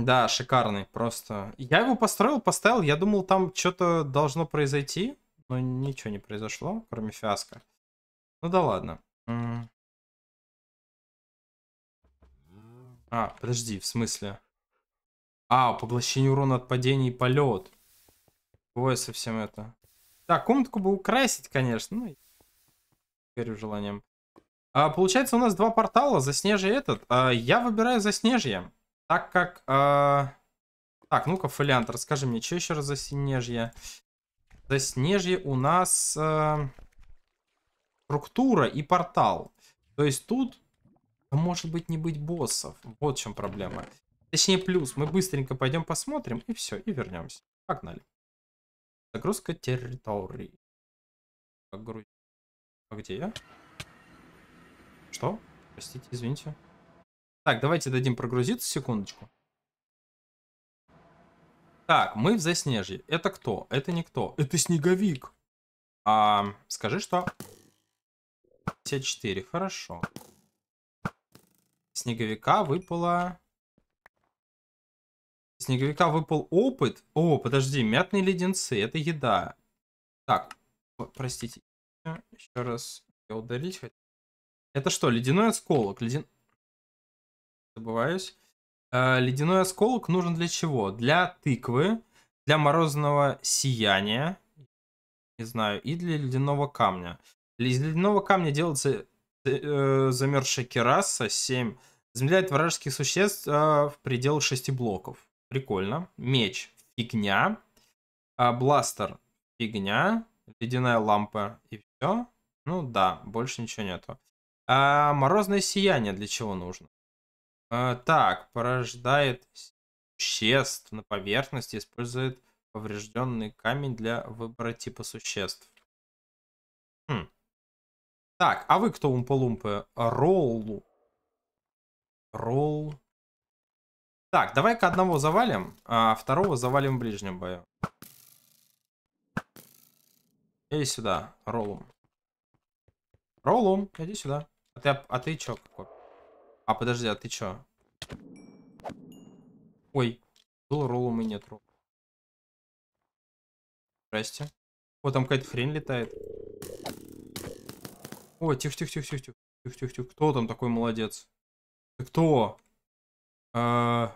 Да, шикарный просто. Я его построил, поставил, я думал, там что-то должно произойти, но ничего не произошло, кроме фиаско. Ну да ладно. А, подожди, в смысле? А, поглощение урона от падений и полет. Ой, совсем это. Да, комнатку бы украсить, конечно. Ну, горю желанием. А, получается, у нас два портала, заснежье этот. А, я выбираю заснежье. Так как... Э, так, ну-ка, Фолиант, расскажи мне, что еще раз за Снежье? За Снежье у нас э, структура и портал. То есть тут может быть не быть боссов. Вот в чем проблема. Точнее, плюс. Мы быстренько пойдем посмотрим, и все, и вернемся. Погнали. Загрузка территории. А где я? Что? Простите, извините. Так, давайте дадим прогрузиться секундочку. Так, мы в Заснежье. Это кто? Это никто. Это снеговик. А, скажи, что... 54, хорошо. Снеговика выпало... Снеговика выпал опыт. О, подожди, мятные леденцы, это еда. Так, простите. Еще раз я удалить Это что, ледяной осколок? Ледя забываюсь. Э, ледяной осколок нужен для чего? Для тыквы, для морозного сияния, не знаю, и для ледяного камня. Из ледяного камня делается э, замерзшая кераса 7. Замедляет вражеских существ э, в пределах 6 блоков. Прикольно. Меч. Фигня. А бластер. Фигня. Ледяная лампа. И все. Ну да, больше ничего нету. А морозное сияние для чего нужно? А, так, порождает существ на поверхности, использует поврежденный камень для выбора типа существ. Хм. Так, а вы кто умполумпы? Роллу. Ролл. Так, давай-ка одного завалим, а второго завалим в ближнем бою. Иди сюда, роллум. Роллум, иди сюда. А ты, а ты чё какой? А, подожди, а ты чё? Ой, был ролл у меня нет ролл. Здрасте. О, там какая-то хрень летает. О, тихо, тихо, тихо, тихо, тихо, тихо, тихо. Кто там такой молодец? Ты кто? Э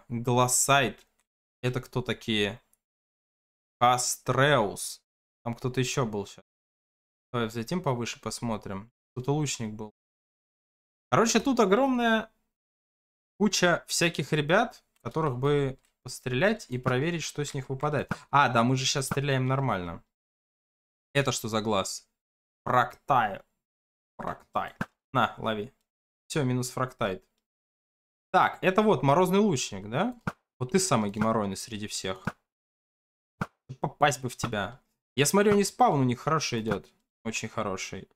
Это кто такие? Астреус. Там кто-то еще был сейчас. Давай взлетим повыше, посмотрим. Тут лучник был. Короче, тут огромная куча всяких ребят, которых бы пострелять и проверить, что с них выпадает. А, да, мы же сейчас стреляем нормально. Это что за глаз? Фрактайл. Фрактайл. На, лови. Все, минус фрактайт. Так, это вот морозный лучник, да? Вот ты самый геморройный среди всех. Попасть бы в тебя. Я смотрю, не спавн у них хороший идет. Очень хороший.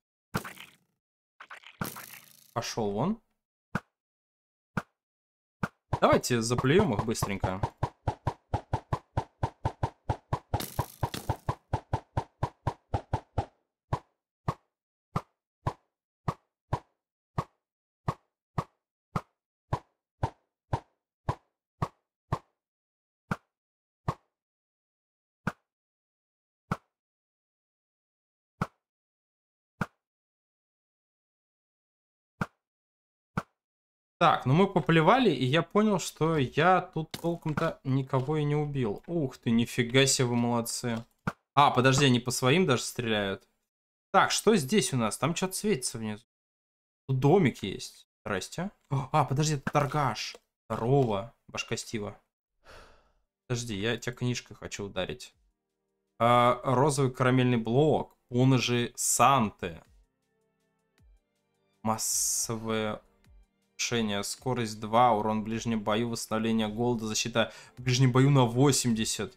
Пошел вон. Давайте заплюем их быстренько. Так, ну мы поплевали, и я понял, что я тут толком-то никого и не убил. Ух ты, нифига себе, вы молодцы. А, подожди, они по своим даже стреляют. Так, что здесь у нас? Там что-то светится внизу. Тут домик есть. Здрасте. А, подожди, это торгаш. Здорово, башка Стива. Подожди, я тебя книжкой хочу ударить. А, розовый карамельный блок. Он же Санты. Массовое улучшение, скорость 2, урон в ближнем бою, восстановление голода, защита в ближнем бою на 80.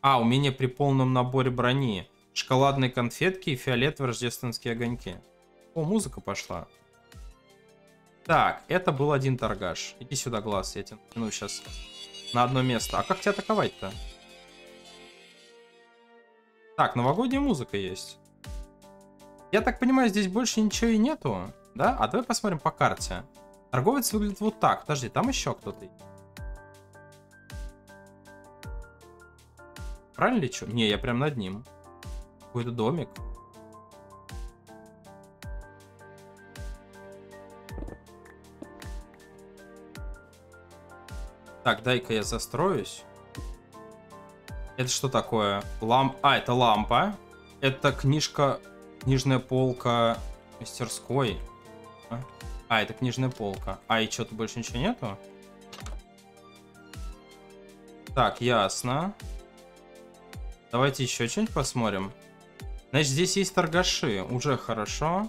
А, умение при полном наборе брони, шоколадные конфетки и фиолетовые рождественские огоньки. О, музыка пошла. Так, это был один торгаш. Иди сюда, глаз, я тебя ну сейчас на одно место. А как тебя атаковать-то? Так, новогодняя музыка есть. Я так понимаю, здесь больше ничего и нету да? А давай посмотрим по карте. Торговец выглядит вот так. Подожди, там еще кто-то Правильно лечу? Не, я прям над ним. Какой-то домик. Так, дай-ка я застроюсь. Это что такое? Лам... А, это лампа. Это книжка... Книжная полка мастерской. А, это книжная полка. А, и что-то больше ничего нету? Так, ясно. Давайте еще что-нибудь посмотрим. Значит, здесь есть торгаши. Уже хорошо.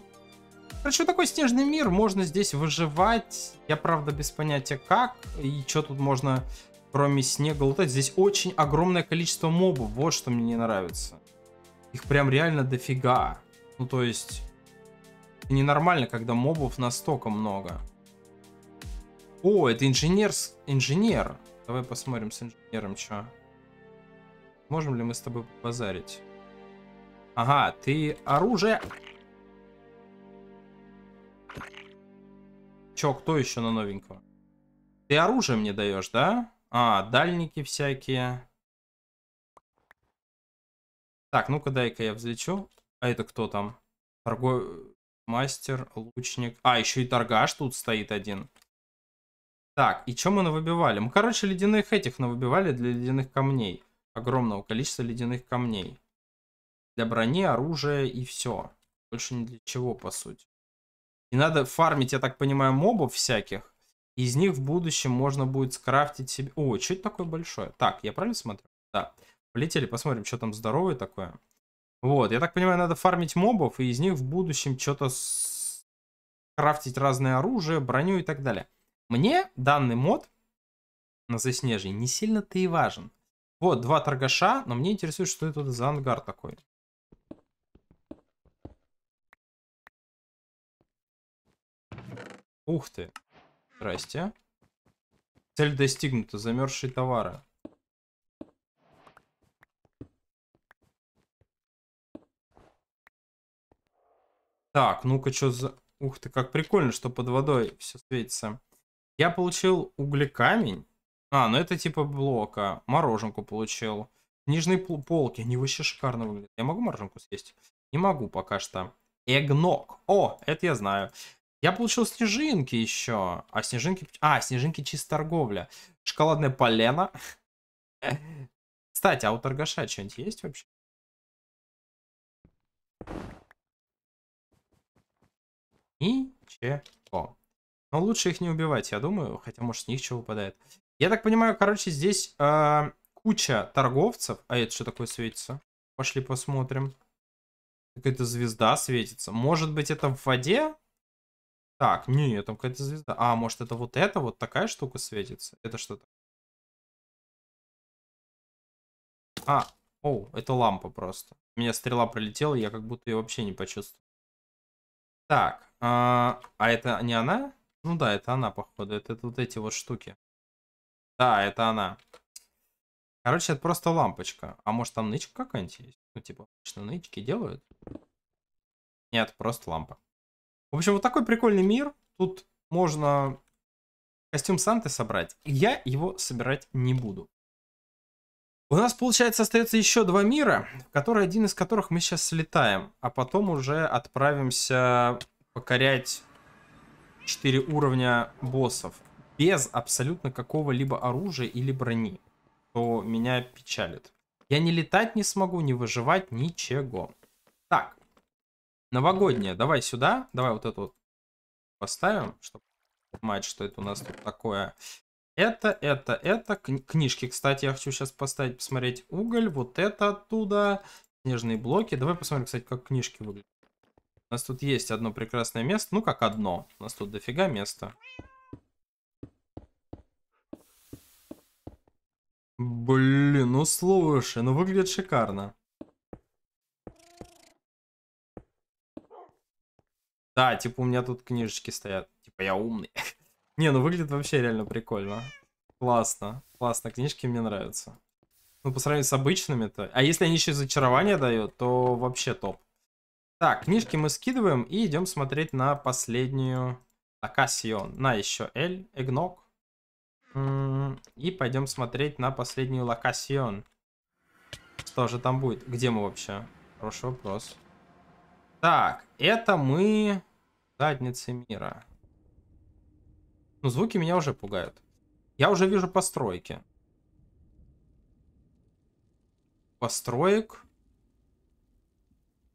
Короче, такой снежный мир. Можно здесь выживать. Я, правда, без понятия как. И что тут можно, кроме снега, лутать. Здесь очень огромное количество мобов. Вот что мне не нравится. Их прям реально дофига. Ну, то есть ненормально, когда мобов настолько много. О, это инженер... Инженер. Давай посмотрим с инженером, что. Можем ли мы с тобой базарить? Ага, ты оружие... Чё, кто еще на новенького? Ты оружие мне даешь, да? А, дальники всякие. Так, ну-ка дай-ка я взлечу. А это кто там? Торгов... Мастер, лучник. А, еще и торгаш тут стоит один. Так, и чем мы навыбивали? Мы, короче, ледяных этих навыбивали для ледяных камней. Огромного количества ледяных камней. Для брони, оружия и все. Больше ни для чего, по сути. И надо фармить, я так понимаю, мобов всяких. Из них в будущем можно будет скрафтить себе... О, что это такое большое? Так, я правильно смотрю? Да. Полетели, посмотрим, что там здоровое такое. Вот, я так понимаю, надо фармить мобов, и из них в будущем что-то с... крафтить разное оружие, броню и так далее. Мне данный мод на заснежье не сильно-то и важен. Вот, два торгаша, но мне интересует, что это за ангар такой. Ух ты. Здрасте. Цель достигнута. Замерзшие товары. Так, ну-ка, что за... Ух ты, как прикольно, что под водой все светится. Я получил углекамень. А, ну это типа блока. Мороженку получил. Книжные полки, они вообще шикарно выглядят. Я могу мороженку съесть? Не могу пока что. Эгнок. О, это я знаю. Я получил снежинки еще. А снежинки... А, снежинки чисто торговля. Шоколадная полена. Кстати, а у торгаша что-нибудь есть вообще? Ничего. Но лучше их не убивать, я думаю. Хотя, может, с них чего выпадает. Я так понимаю, короче, здесь э, куча торговцев. А это что такое светится? Пошли посмотрим. Какая-то звезда светится. Может быть, это в воде? Так, не, там какая-то звезда. А, может, это вот это вот такая штука светится? Это что-то. А, оу, это лампа просто. У меня стрела пролетела, я как будто ее вообще не почувствовал. Так, а, а это не она? Ну да, это она, походу. Это, это вот эти вот штуки. Да, это она. Короче, это просто лампочка. А может там нычка какая-нибудь есть? Ну типа, обычно нычки делают. Нет, просто лампа. В общем, вот такой прикольный мир. Тут можно костюм Санты собрать. Я его собирать не буду. У нас, получается, остается еще два мира, в который один из которых мы сейчас слетаем, а потом уже отправимся покорять 4 уровня боссов без абсолютно какого-либо оружия или брони, то меня печалит. Я не летать не смогу, не выживать, ничего. Так, новогоднее, давай сюда, давай вот эту вот поставим, чтобы понимать, что это у нас тут такое. Это, это, это. Книжки, кстати, я хочу сейчас поставить, посмотреть. Уголь, вот это оттуда. Снежные блоки. Давай посмотрим, кстати, как книжки выглядят. У нас тут есть одно прекрасное место. Ну, как одно. У нас тут дофига места. Блин, ну слушай, ну выглядит шикарно. Да, типа у меня тут книжечки стоят. Типа я умный. [laughs] Не, ну выглядит вообще реально прикольно. Классно. Классно, книжки мне нравятся. Ну, по сравнению с обычными-то. А если они еще и зачарование дают, то вообще топ. Так, книжки мы скидываем и идем м-м, смотреть на последнюю локасион. На еще Эль, Эгнок. И пойдем смотреть на последнюю Лакасион. Что же там будет? Где мы вообще? Хороший вопрос. Так, это мы... Задницы мира. Ну звуки меня уже пугают. Я уже вижу постройки. Построек.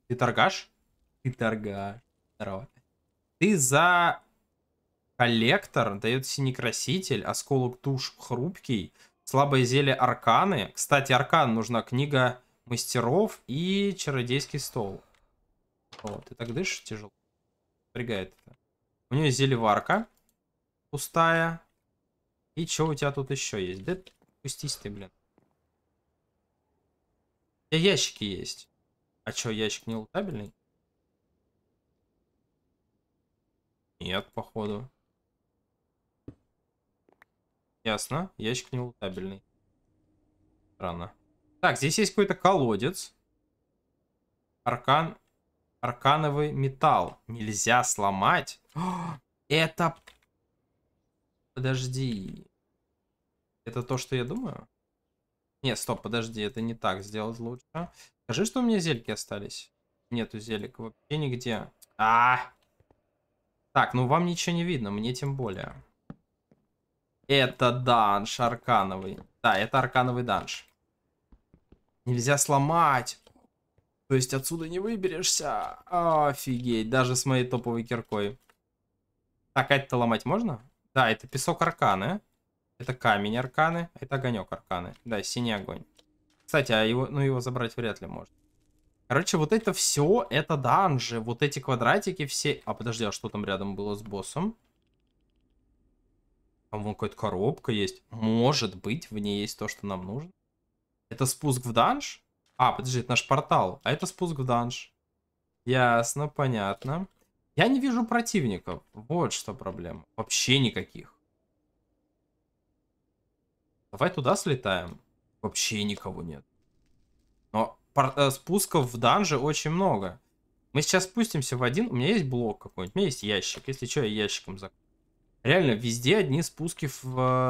Ты торгаш? Ты торгаш. Здорово. Ты за коллектор, дает синий краситель, осколок туш хрупкий, слабое зелье арканы. Кстати, аркан нужна книга мастеров и чародейский стол. О, ты так дышишь тяжело? Напрягает это. У нее зелье варка пустая. И что у тебя тут еще есть? Да пустись ты, блин. У тебя ящики есть. А что, ящик не лутабельный? Нет, походу. Ясно, ящик не лутабельный. Странно. Так, здесь есть какой-то колодец. Аркан. Аркановый металл. Нельзя сломать. О, [gasps] это Подожди. Это то, что я думаю? Нет, стоп, подожди, это не так сделать лучше. Скажи, что у меня зельки остались. Нету зелек вообще нигде. А, -а, а Так, ну вам ничего не видно, мне тем более. Это данж аркановый. Да, это аркановый данж. Нельзя сломать. То есть отсюда не выберешься. Офигеть, даже с моей топовой киркой. Так, а это ломать можно? Да, это песок арканы. Это камень арканы. А это огонек арканы. Да, синий огонь. Кстати, а его, ну, его забрать вряд ли можно. Короче, вот это все, это данжи. Вот эти квадратики все... А, подожди, а что там рядом было с боссом? Там вон какая-то коробка есть. Может быть, в ней есть то, что нам нужно. Это спуск в данж? А, подожди, это наш портал. А это спуск в данж. Ясно, понятно. Я не вижу противников. Вот что проблема. Вообще никаких. Давай туда слетаем. Вообще никого нет. Но э, спусков в данже очень много. Мы сейчас спустимся в один. У меня есть блок какой-нибудь. У меня есть ящик. Если что, я ящиком закрою. Реально, везде одни спуски в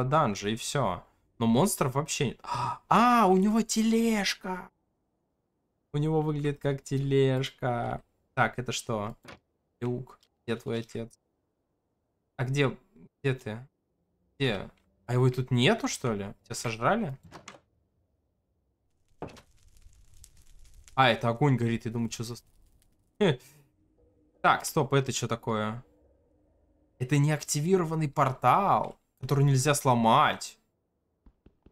э, данже и все. Но монстров вообще нет. А, у него тележка. У него выглядит как тележка. Так, это что? Еук, Где твой отец. А где, где ты? Где? А его тут нету, что ли? Тебя сожрали? А, это огонь горит, я думаю, что за... [laughs] Так, стоп, это что такое? Это неактивированный портал, который нельзя сломать.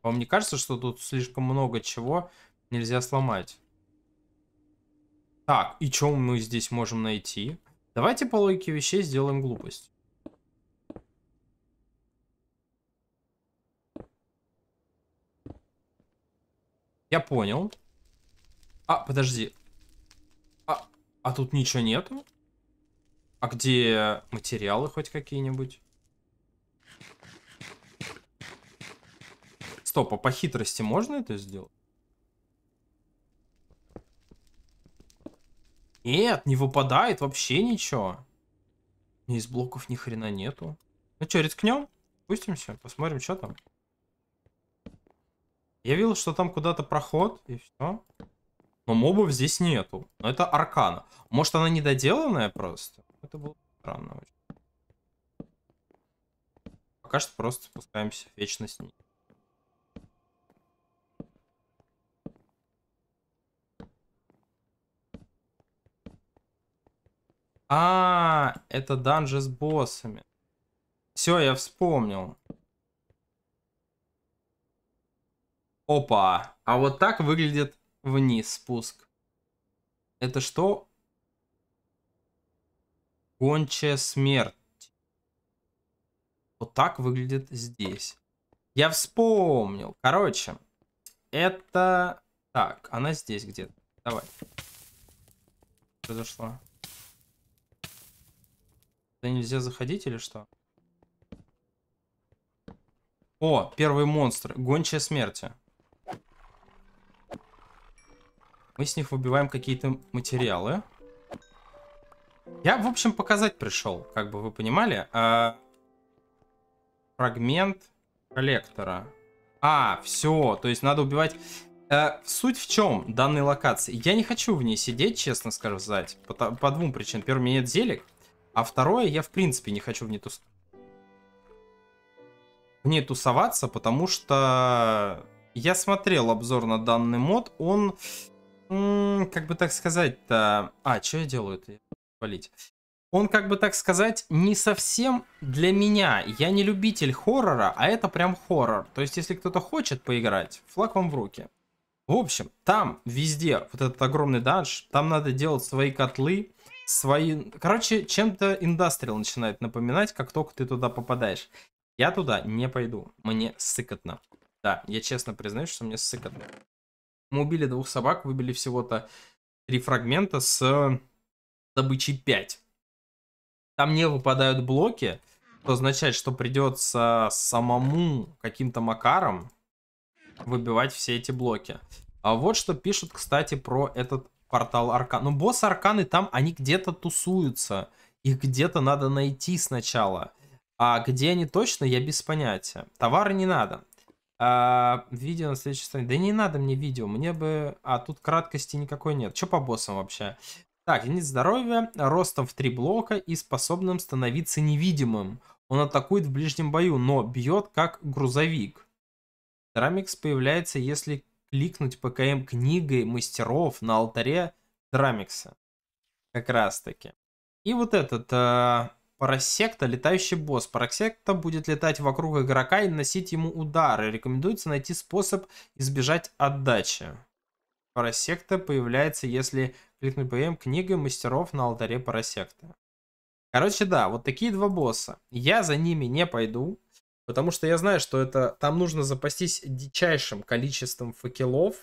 Вам не кажется, что тут слишком много чего нельзя сломать? Так, и что мы здесь можем найти? Давайте по логике вещей сделаем глупость. Я понял. А, подожди. А, а тут ничего нету? А где материалы хоть какие-нибудь? Стоп, а по хитрости можно это сделать? Нет, не выпадает вообще ничего. И из блоков ни хрена нету. Ну что, рискнем? Пустимся, посмотрим, что там. Я видел, что там куда-то проход, и все. Но мобов здесь нету. Но это аркана. Может, она недоделанная просто? Это было странно очень. Пока что просто спускаемся в вечность. А, это данжи с боссами. Все, я вспомнил. Опа. А вот так выглядит вниз спуск. Это что? Гончая смерть. Вот так выглядит здесь. Я вспомнил. Короче, это... Так, она здесь где-то. Давай. Произошло. Да нельзя заходить или что? О, первый монстр. Гончая смерти. Мы с них выбиваем какие-то материалы. Я, в общем, показать пришел, как бы вы понимали. А... Фрагмент коллектора. А, все, то есть надо убивать... Э, суть в чем данной локации? Я не хочу в ней сидеть, честно сказать, по, по двум причинам. Первый, у меня нет зелек. А второе, я в принципе не хочу в ней, тус... в ней тусоваться, потому что я смотрел обзор на данный мод, он, как бы так сказать-то... А, что я делаю-то? Полить. Он, как бы так сказать, не совсем для меня. Я не любитель хоррора, а это прям хоррор. То есть, если кто-то хочет поиграть, флаг вам в руки. В общем, там везде вот этот огромный данж, там надо делать свои котлы, свои... Короче, чем-то индастриал начинает напоминать, как только ты туда попадаешь. Я туда не пойду. Мне сыкотно. Да, я честно признаюсь, что мне сыкотно. Мы убили двух собак, выбили всего-то три фрагмента с добычей 5. Там не выпадают блоки, что означает, что придется самому каким-то макаром выбивать все эти блоки. А вот что пишут, кстати, про этот портал Аркан. Но босс Арканы там, они где-то тусуются. Их где-то надо найти сначала. А где они точно, я без понятия. Товары не надо. А, видео на следующей стороне. Да не надо мне видео, мне бы... А тут краткости никакой нет. Что по боссам вообще? Так, нет здоровья, ростом в три блока и способным становиться невидимым. Он атакует в ближнем бою, но бьет как грузовик. Драмикс появляется, если кликнуть ПКМ книгой мастеров на алтаре Драмикса. Как раз таки. И вот этот э, парасекта, летающий босс. Парасекта будет летать вокруг игрока и наносить ему удары. Рекомендуется найти способ избежать отдачи. Парасекта появляется, если кликнуть ПКМ книгой мастеров на алтаре Парасекта. Короче, да, вот такие два босса. Я за ними не пойду. Потому что я знаю, что это там нужно запастись дичайшим количеством факелов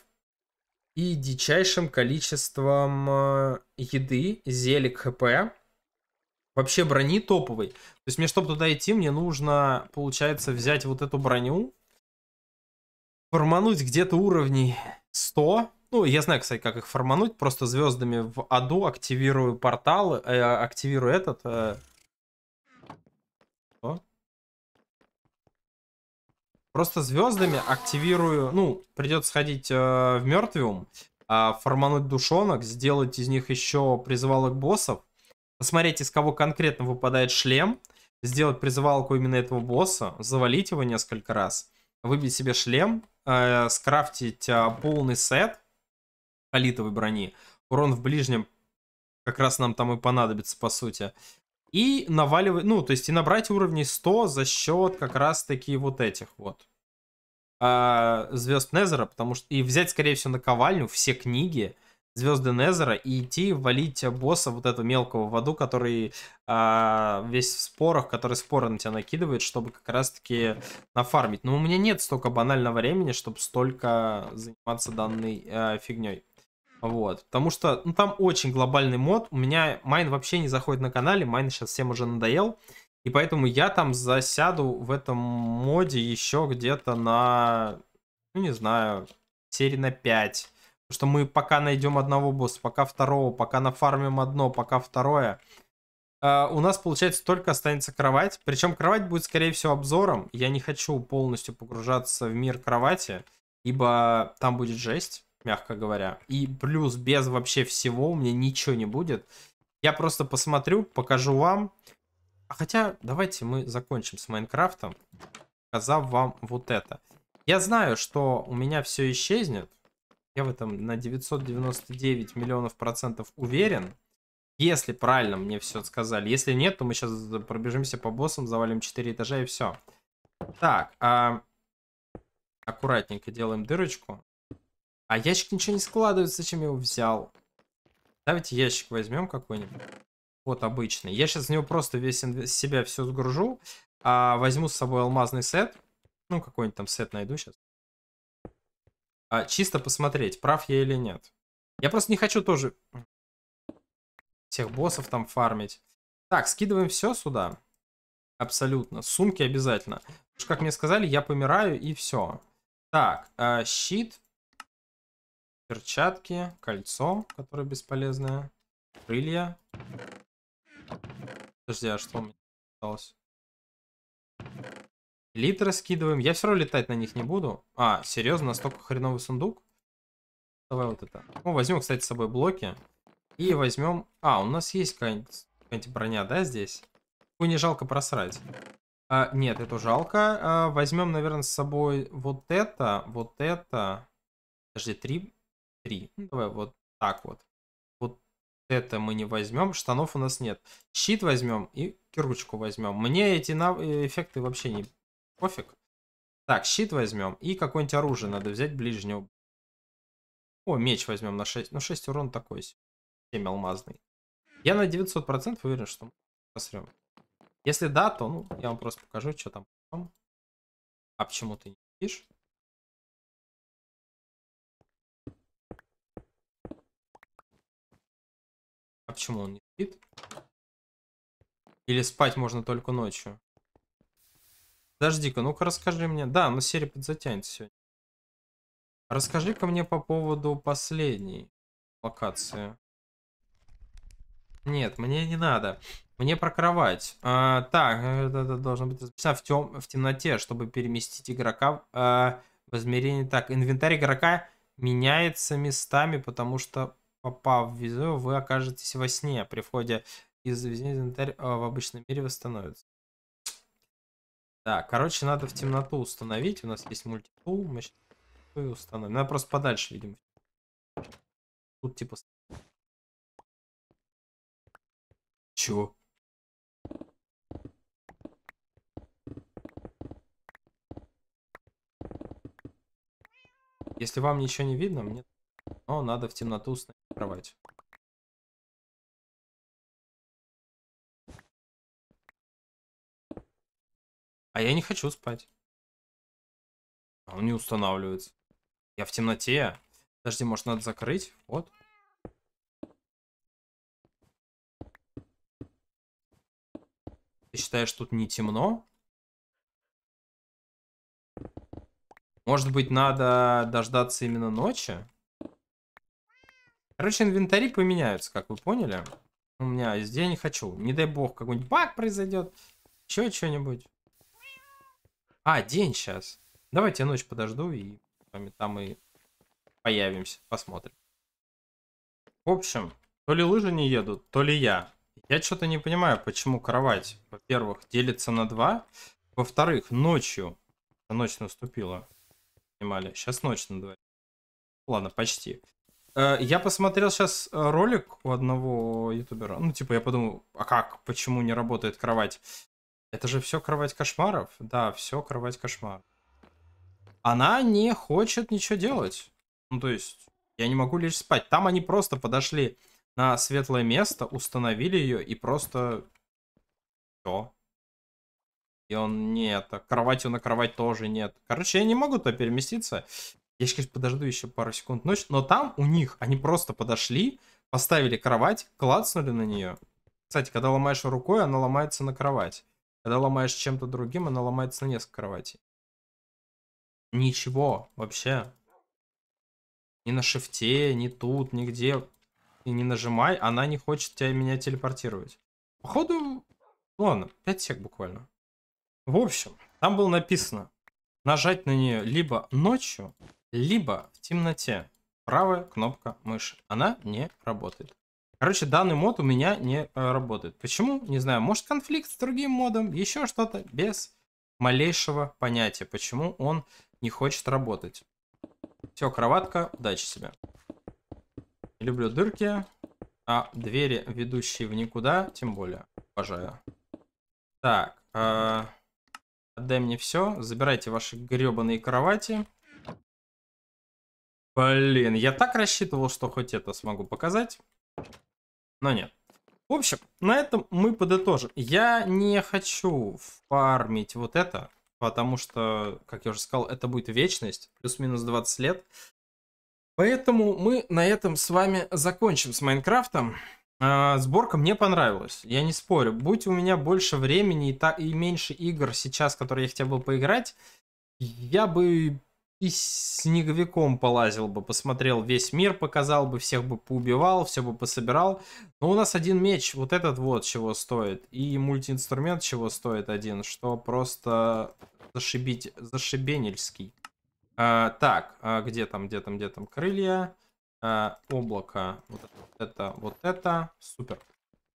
и дичайшим количеством э, еды, зелик ХП. Вообще брони топовой. То есть мне, чтобы туда идти, мне нужно, получается, взять вот эту броню, формануть где-то уровней 100. Ну, я знаю, кстати, как их формануть. Просто звездами в аду активирую портал, э, активирую этот, э, Просто звездами активирую, ну, придется сходить э, в мертвиум, э, а формануть душонок, сделать из них еще призывалок боссов, посмотреть, из кого конкретно выпадает шлем, сделать призывалку именно этого босса, завалить его несколько раз, выбить себе шлем, э, скрафтить э, полный сет алитовой брони, урон в ближнем как раз нам там и понадобится, по сути. И наваливать, ну, то есть и набрать уровней 100 за счет как раз-таки вот этих вот э, а, звезд Незера, потому что и взять, скорее всего, на ковальню все книги, звезды Незера и идти валить босса вот этого мелкого в аду, который э, весь в спорах, который споры на тебя накидывает, чтобы как раз-таки нафармить. Но у меня нет столько банального времени, чтобы столько заниматься данной э, а, фигней. Вот, потому что ну, там очень глобальный мод. У меня майн вообще не заходит на канале, майн сейчас всем уже надоел. И поэтому я там засяду в этом моде еще где-то на, ну не знаю, серии на 5. Потому что мы пока найдем одного босса, пока второго, пока нафармим одно, пока второе. Uh, у нас, получается, только останется кровать. Причем кровать будет, скорее всего, обзором. Я не хочу полностью погружаться в мир кровати, ибо там будет жесть мягко говоря. И плюс без вообще всего у меня ничего не будет. Я просто посмотрю, покажу вам. А хотя, давайте мы закончим с Майнкрафтом, показав вам вот это. Я знаю, что у меня все исчезнет. Я в этом на 999 миллионов процентов уверен. Если правильно мне все сказали. Если нет, то мы сейчас пробежимся по боссам, завалим 4 этажа и все. Так, а... аккуратненько делаем дырочку. А ящик ничего не складывается, зачем я его взял? Давайте ящик возьмем какой-нибудь. Вот обычный. Я сейчас в него просто весь себя все сгружу. А возьму с собой алмазный сет. Ну, какой-нибудь там сет найду сейчас. А, чисто посмотреть, прав я или нет. Я просто не хочу тоже всех боссов там фармить. Так, скидываем все сюда. Абсолютно. Сумки обязательно. Потому что, как мне сказали, я помираю и все. Так, э, щит. Перчатки, кольцо, которое бесполезное. Крылья. Подожди, а что у меня осталось? Лит раскидываем. Я все равно летать на них не буду. А, серьезно, настолько хреновый сундук? Давай вот это. Ну, возьмем, кстати, с собой блоки. И возьмем... А, у нас есть какая-нибудь броня, да, здесь? Какую не жалко просрать. А, нет, это жалко. А, возьмем, наверное, с собой вот это, вот это. Подожди, три... 3. Давай вот так вот. Вот это мы не возьмем, штанов у нас нет. Щит возьмем и киручку возьмем. Мне эти э, эффекты вообще не пофиг. Так, щит возьмем и какое-нибудь оружие надо взять ближнего. О, меч возьмем на 6. Ну, 6 урон такой. 7 алмазный. Я на 900% уверен, что мы посрем. Если да, то ну, я вам просто покажу, что там. А почему ты не видишь? А почему он не спит? Или спать можно только ночью? Подожди-ка, ну-ка расскажи мне. Да, но серия подзатянет сегодня. Расскажи-ка мне по поводу последней локации. Нет, мне не надо. Мне про кровать. А, так, э, это должно быть расписано в, тем, в темноте, чтобы переместить игрока а, в измерение. Так, инвентарь игрока меняется местами, потому что попав в визу, вы окажетесь во сне. При входе из заведения инвентарь а, в обычном мире восстановится. Да, короче, надо в темноту установить. У нас есть мультитул. Мы сейчас установим. Надо просто подальше, видим. Тут типа... Чё? Если вам ничего не видно, мне но надо в темноту снаировать. А я не хочу спать. А он не устанавливается. Я в темноте. Подожди, может надо закрыть? Вот. Ты считаешь, тут не темно? Может быть, надо дождаться именно ночи? Короче, инвентари поменяются, как вы поняли. У меня есть, я не хочу. Не дай бог, какой-нибудь баг произойдет. Еще что-нибудь. А, день сейчас. Давайте я ночь подожду и там и появимся. Посмотрим. В общем, то ли лыжи не едут, то ли я. Я что-то не понимаю, почему кровать, во-первых, делится на два. Во-вторых, ночью. Ночь наступила. Понимали? Сейчас ночь на два. Ладно, почти. Э, я посмотрел сейчас э, ролик у одного ютубера. Ну, типа, я подумал, а как, почему не работает кровать? Это же все кровать кошмаров. Да, все кровать кошмар. Она не хочет ничего делать. Ну, то есть, я не могу лечь спать. Там они просто подошли на светлое место, установили ее и просто... Все. И он, нет, а кроватью на кровать тоже нет. Короче, я не могу туда переместиться. Я сейчас подожду еще пару секунд ночь, но там у них они просто подошли, поставили кровать, клацнули на нее. Кстати, когда ломаешь рукой, она ломается на кровать. Когда ломаешь чем-то другим, она ломается на несколько кроватей. Ничего вообще. Ни на шифте, ни тут, нигде. И не нажимай, она не хочет тебя меня телепортировать. Походу, ладно, 5 сек буквально. В общем, там было написано нажать на нее либо ночью, либо в темноте правая кнопка мыши. Она не работает. Короче, данный мод у меня не э, работает. Почему? Не знаю. Может конфликт с другим модом, еще что-то, без малейшего понятия, почему он не хочет работать. Все, кроватка, удачи себе. Люблю дырки, а двери, ведущие в никуда, тем более. Обожаю. Так, э, отдай мне все, забирайте ваши гребаные кровати. Блин, я так рассчитывал, что хоть это смогу показать. Но нет. В общем, на этом мы подытожим. Я не хочу фармить вот это, потому что, как я уже сказал, это будет вечность, плюс-минус 20 лет. Поэтому мы на этом с вами закончим с Майнкрафтом. А, сборка мне понравилась, я не спорю. Будь у меня больше времени и, та, и меньше игр сейчас, которые я хотел бы поиграть, я бы и снеговиком полазил бы, посмотрел весь мир, показал бы, всех бы поубивал, все бы пособирал. Но у нас один меч, вот этот вот чего стоит, и мультиинструмент чего стоит один, что просто зашибить, зашибенельский. А, так, а где там, где там, где там крылья, а, облако, вот это, вот это, вот это, супер.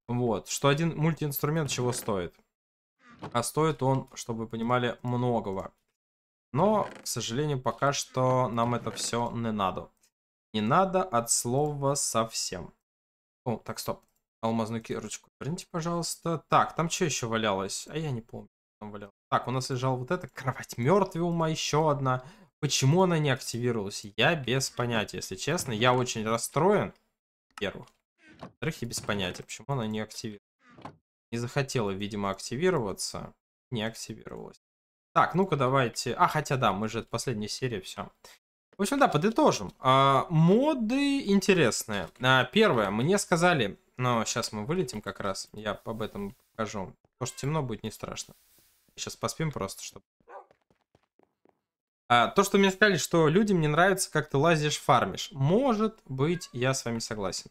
Вот, что один мультиинструмент чего стоит. А стоит он, чтобы вы понимали, многого. Но, к сожалению, пока что нам это все не надо. Не надо от слова совсем. О, так, стоп. Алмазную кирочку верните, пожалуйста. Так, там что еще валялось? А я не помню, там валялось. Так, у нас лежал вот эта кровать ума еще одна. Почему она не активировалась? Я без понятия, если честно. Я очень расстроен. Первых. Во-вторых, я без понятия, почему она не активировалась. Не захотела, видимо, активироваться. Не активировалась. Так, ну-ка давайте... А, хотя да, мы же от последней серии, все. В общем, да, подытожим. А, моды интересные. А, первое, мне сказали... Но сейчас мы вылетим как раз, я об этом покажу. Потому что темно будет не страшно. Сейчас поспим просто, чтобы... А, то, что мне сказали, что людям не нравится, как ты лазишь, фармишь. Может быть, я с вами согласен.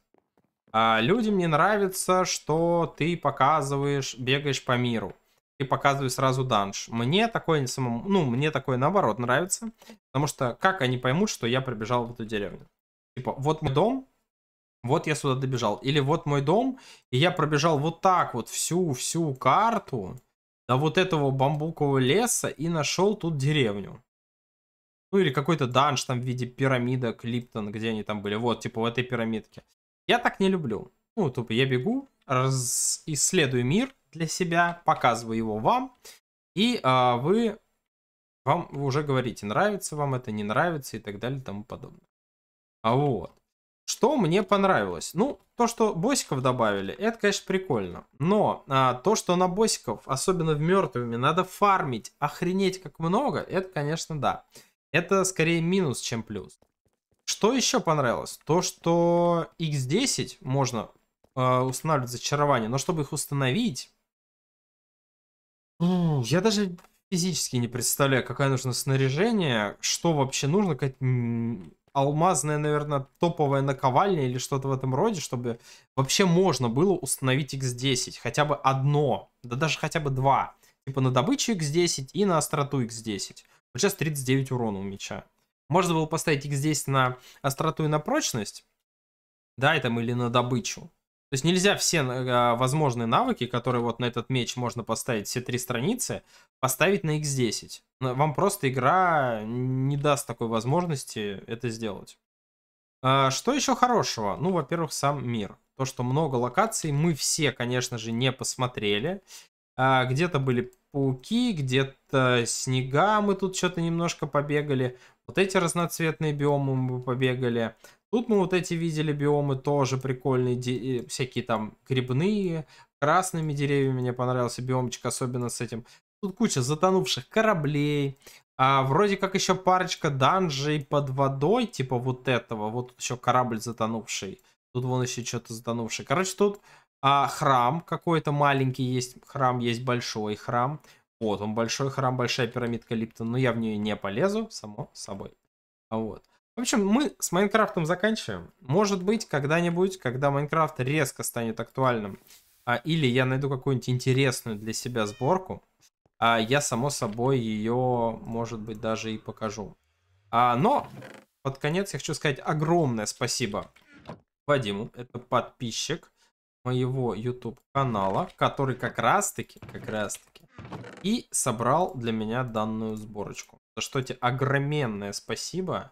А, людям не нравится, что ты показываешь, бегаешь по миру и показываю сразу данж. Мне такое самому, ну, мне такое наоборот нравится, потому что как они поймут, что я прибежал в эту деревню? Типа, вот мой дом, вот я сюда добежал. Или вот мой дом, и я пробежал вот так вот всю-всю карту до вот этого бамбукового леса и нашел тут деревню. Ну или какой-то данж там в виде пирамидок, Клиптон, где они там были. Вот, типа в этой пирамидке. Я так не люблю. Ну, тупо я бегу, раз... исследую мир для себя, показываю его вам, и а, вы вам вы уже говорите, нравится вам это, не нравится и так далее и тому подобное. А вот. Что мне понравилось? Ну, то, что босиков добавили, это, конечно, прикольно. Но а, то, что на босиков, особенно в мертвыми, надо фармить охренеть как много, это, конечно, да. Это скорее минус, чем плюс. Что еще понравилось? То, что X10 можно а, устанавливать зачарование, но чтобы их установить, я даже физически не представляю, какое нужно снаряжение, что вообще нужно, как алмазная, наверное, топовая наковальня или что-то в этом роде, чтобы вообще можно было установить X10, хотя бы одно, да даже хотя бы два, типа на добычу X10 и на остроту X10. Вот сейчас 39 урона у меча. Можно было поставить X10 на остроту и на прочность, да, и там или на добычу. То есть нельзя все а, возможные навыки, которые вот на этот меч можно поставить, все три страницы, поставить на x10. Вам просто игра не даст такой возможности это сделать. А, что еще хорошего? Ну, во-первых, сам мир. То, что много локаций, мы все, конечно же, не посмотрели. А, где-то были пауки, где-то снега, мы тут что-то немножко побегали. Вот эти разноцветные биомы мы побегали. Тут мы вот эти видели биомы тоже прикольные, э, всякие там грибные, красными деревьями мне понравился биомчик, особенно с этим. Тут куча затонувших кораблей, а, вроде как еще парочка данжей под водой, типа вот этого, вот еще корабль затонувший, тут вон еще что-то затонувший. Короче, тут а, храм какой-то маленький есть, храм есть большой храм, вот он большой храм, большая пирамидка Липтон, но я в нее не полезу, само собой. А Вот. В общем, мы с Майнкрафтом заканчиваем. Может быть, когда-нибудь, когда Майнкрафт резко станет актуальным, а, или я найду какую-нибудь интересную для себя сборку, а я, само собой, ее, может быть, даже и покажу. А, но под конец я хочу сказать огромное спасибо Вадиму. Это подписчик моего YouTube канала, который как раз таки, как раз таки, и собрал для меня данную сборочку. За что тебе огроменное спасибо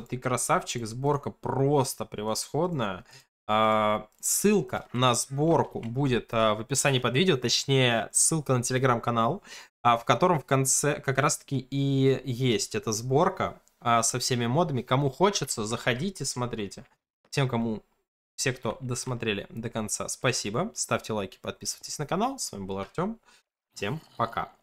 ты красавчик, сборка просто превосходная. А, ссылка на сборку будет а, в описании под видео, точнее ссылка на телеграм-канал, а, в котором в конце как раз-таки и есть эта сборка со всеми модами. Кому хочется, заходите, смотрите. Тем, кому все, кто досмотрели до конца, спасибо. Ставьте лайки, подписывайтесь на канал. С вами был Артем. Всем пока.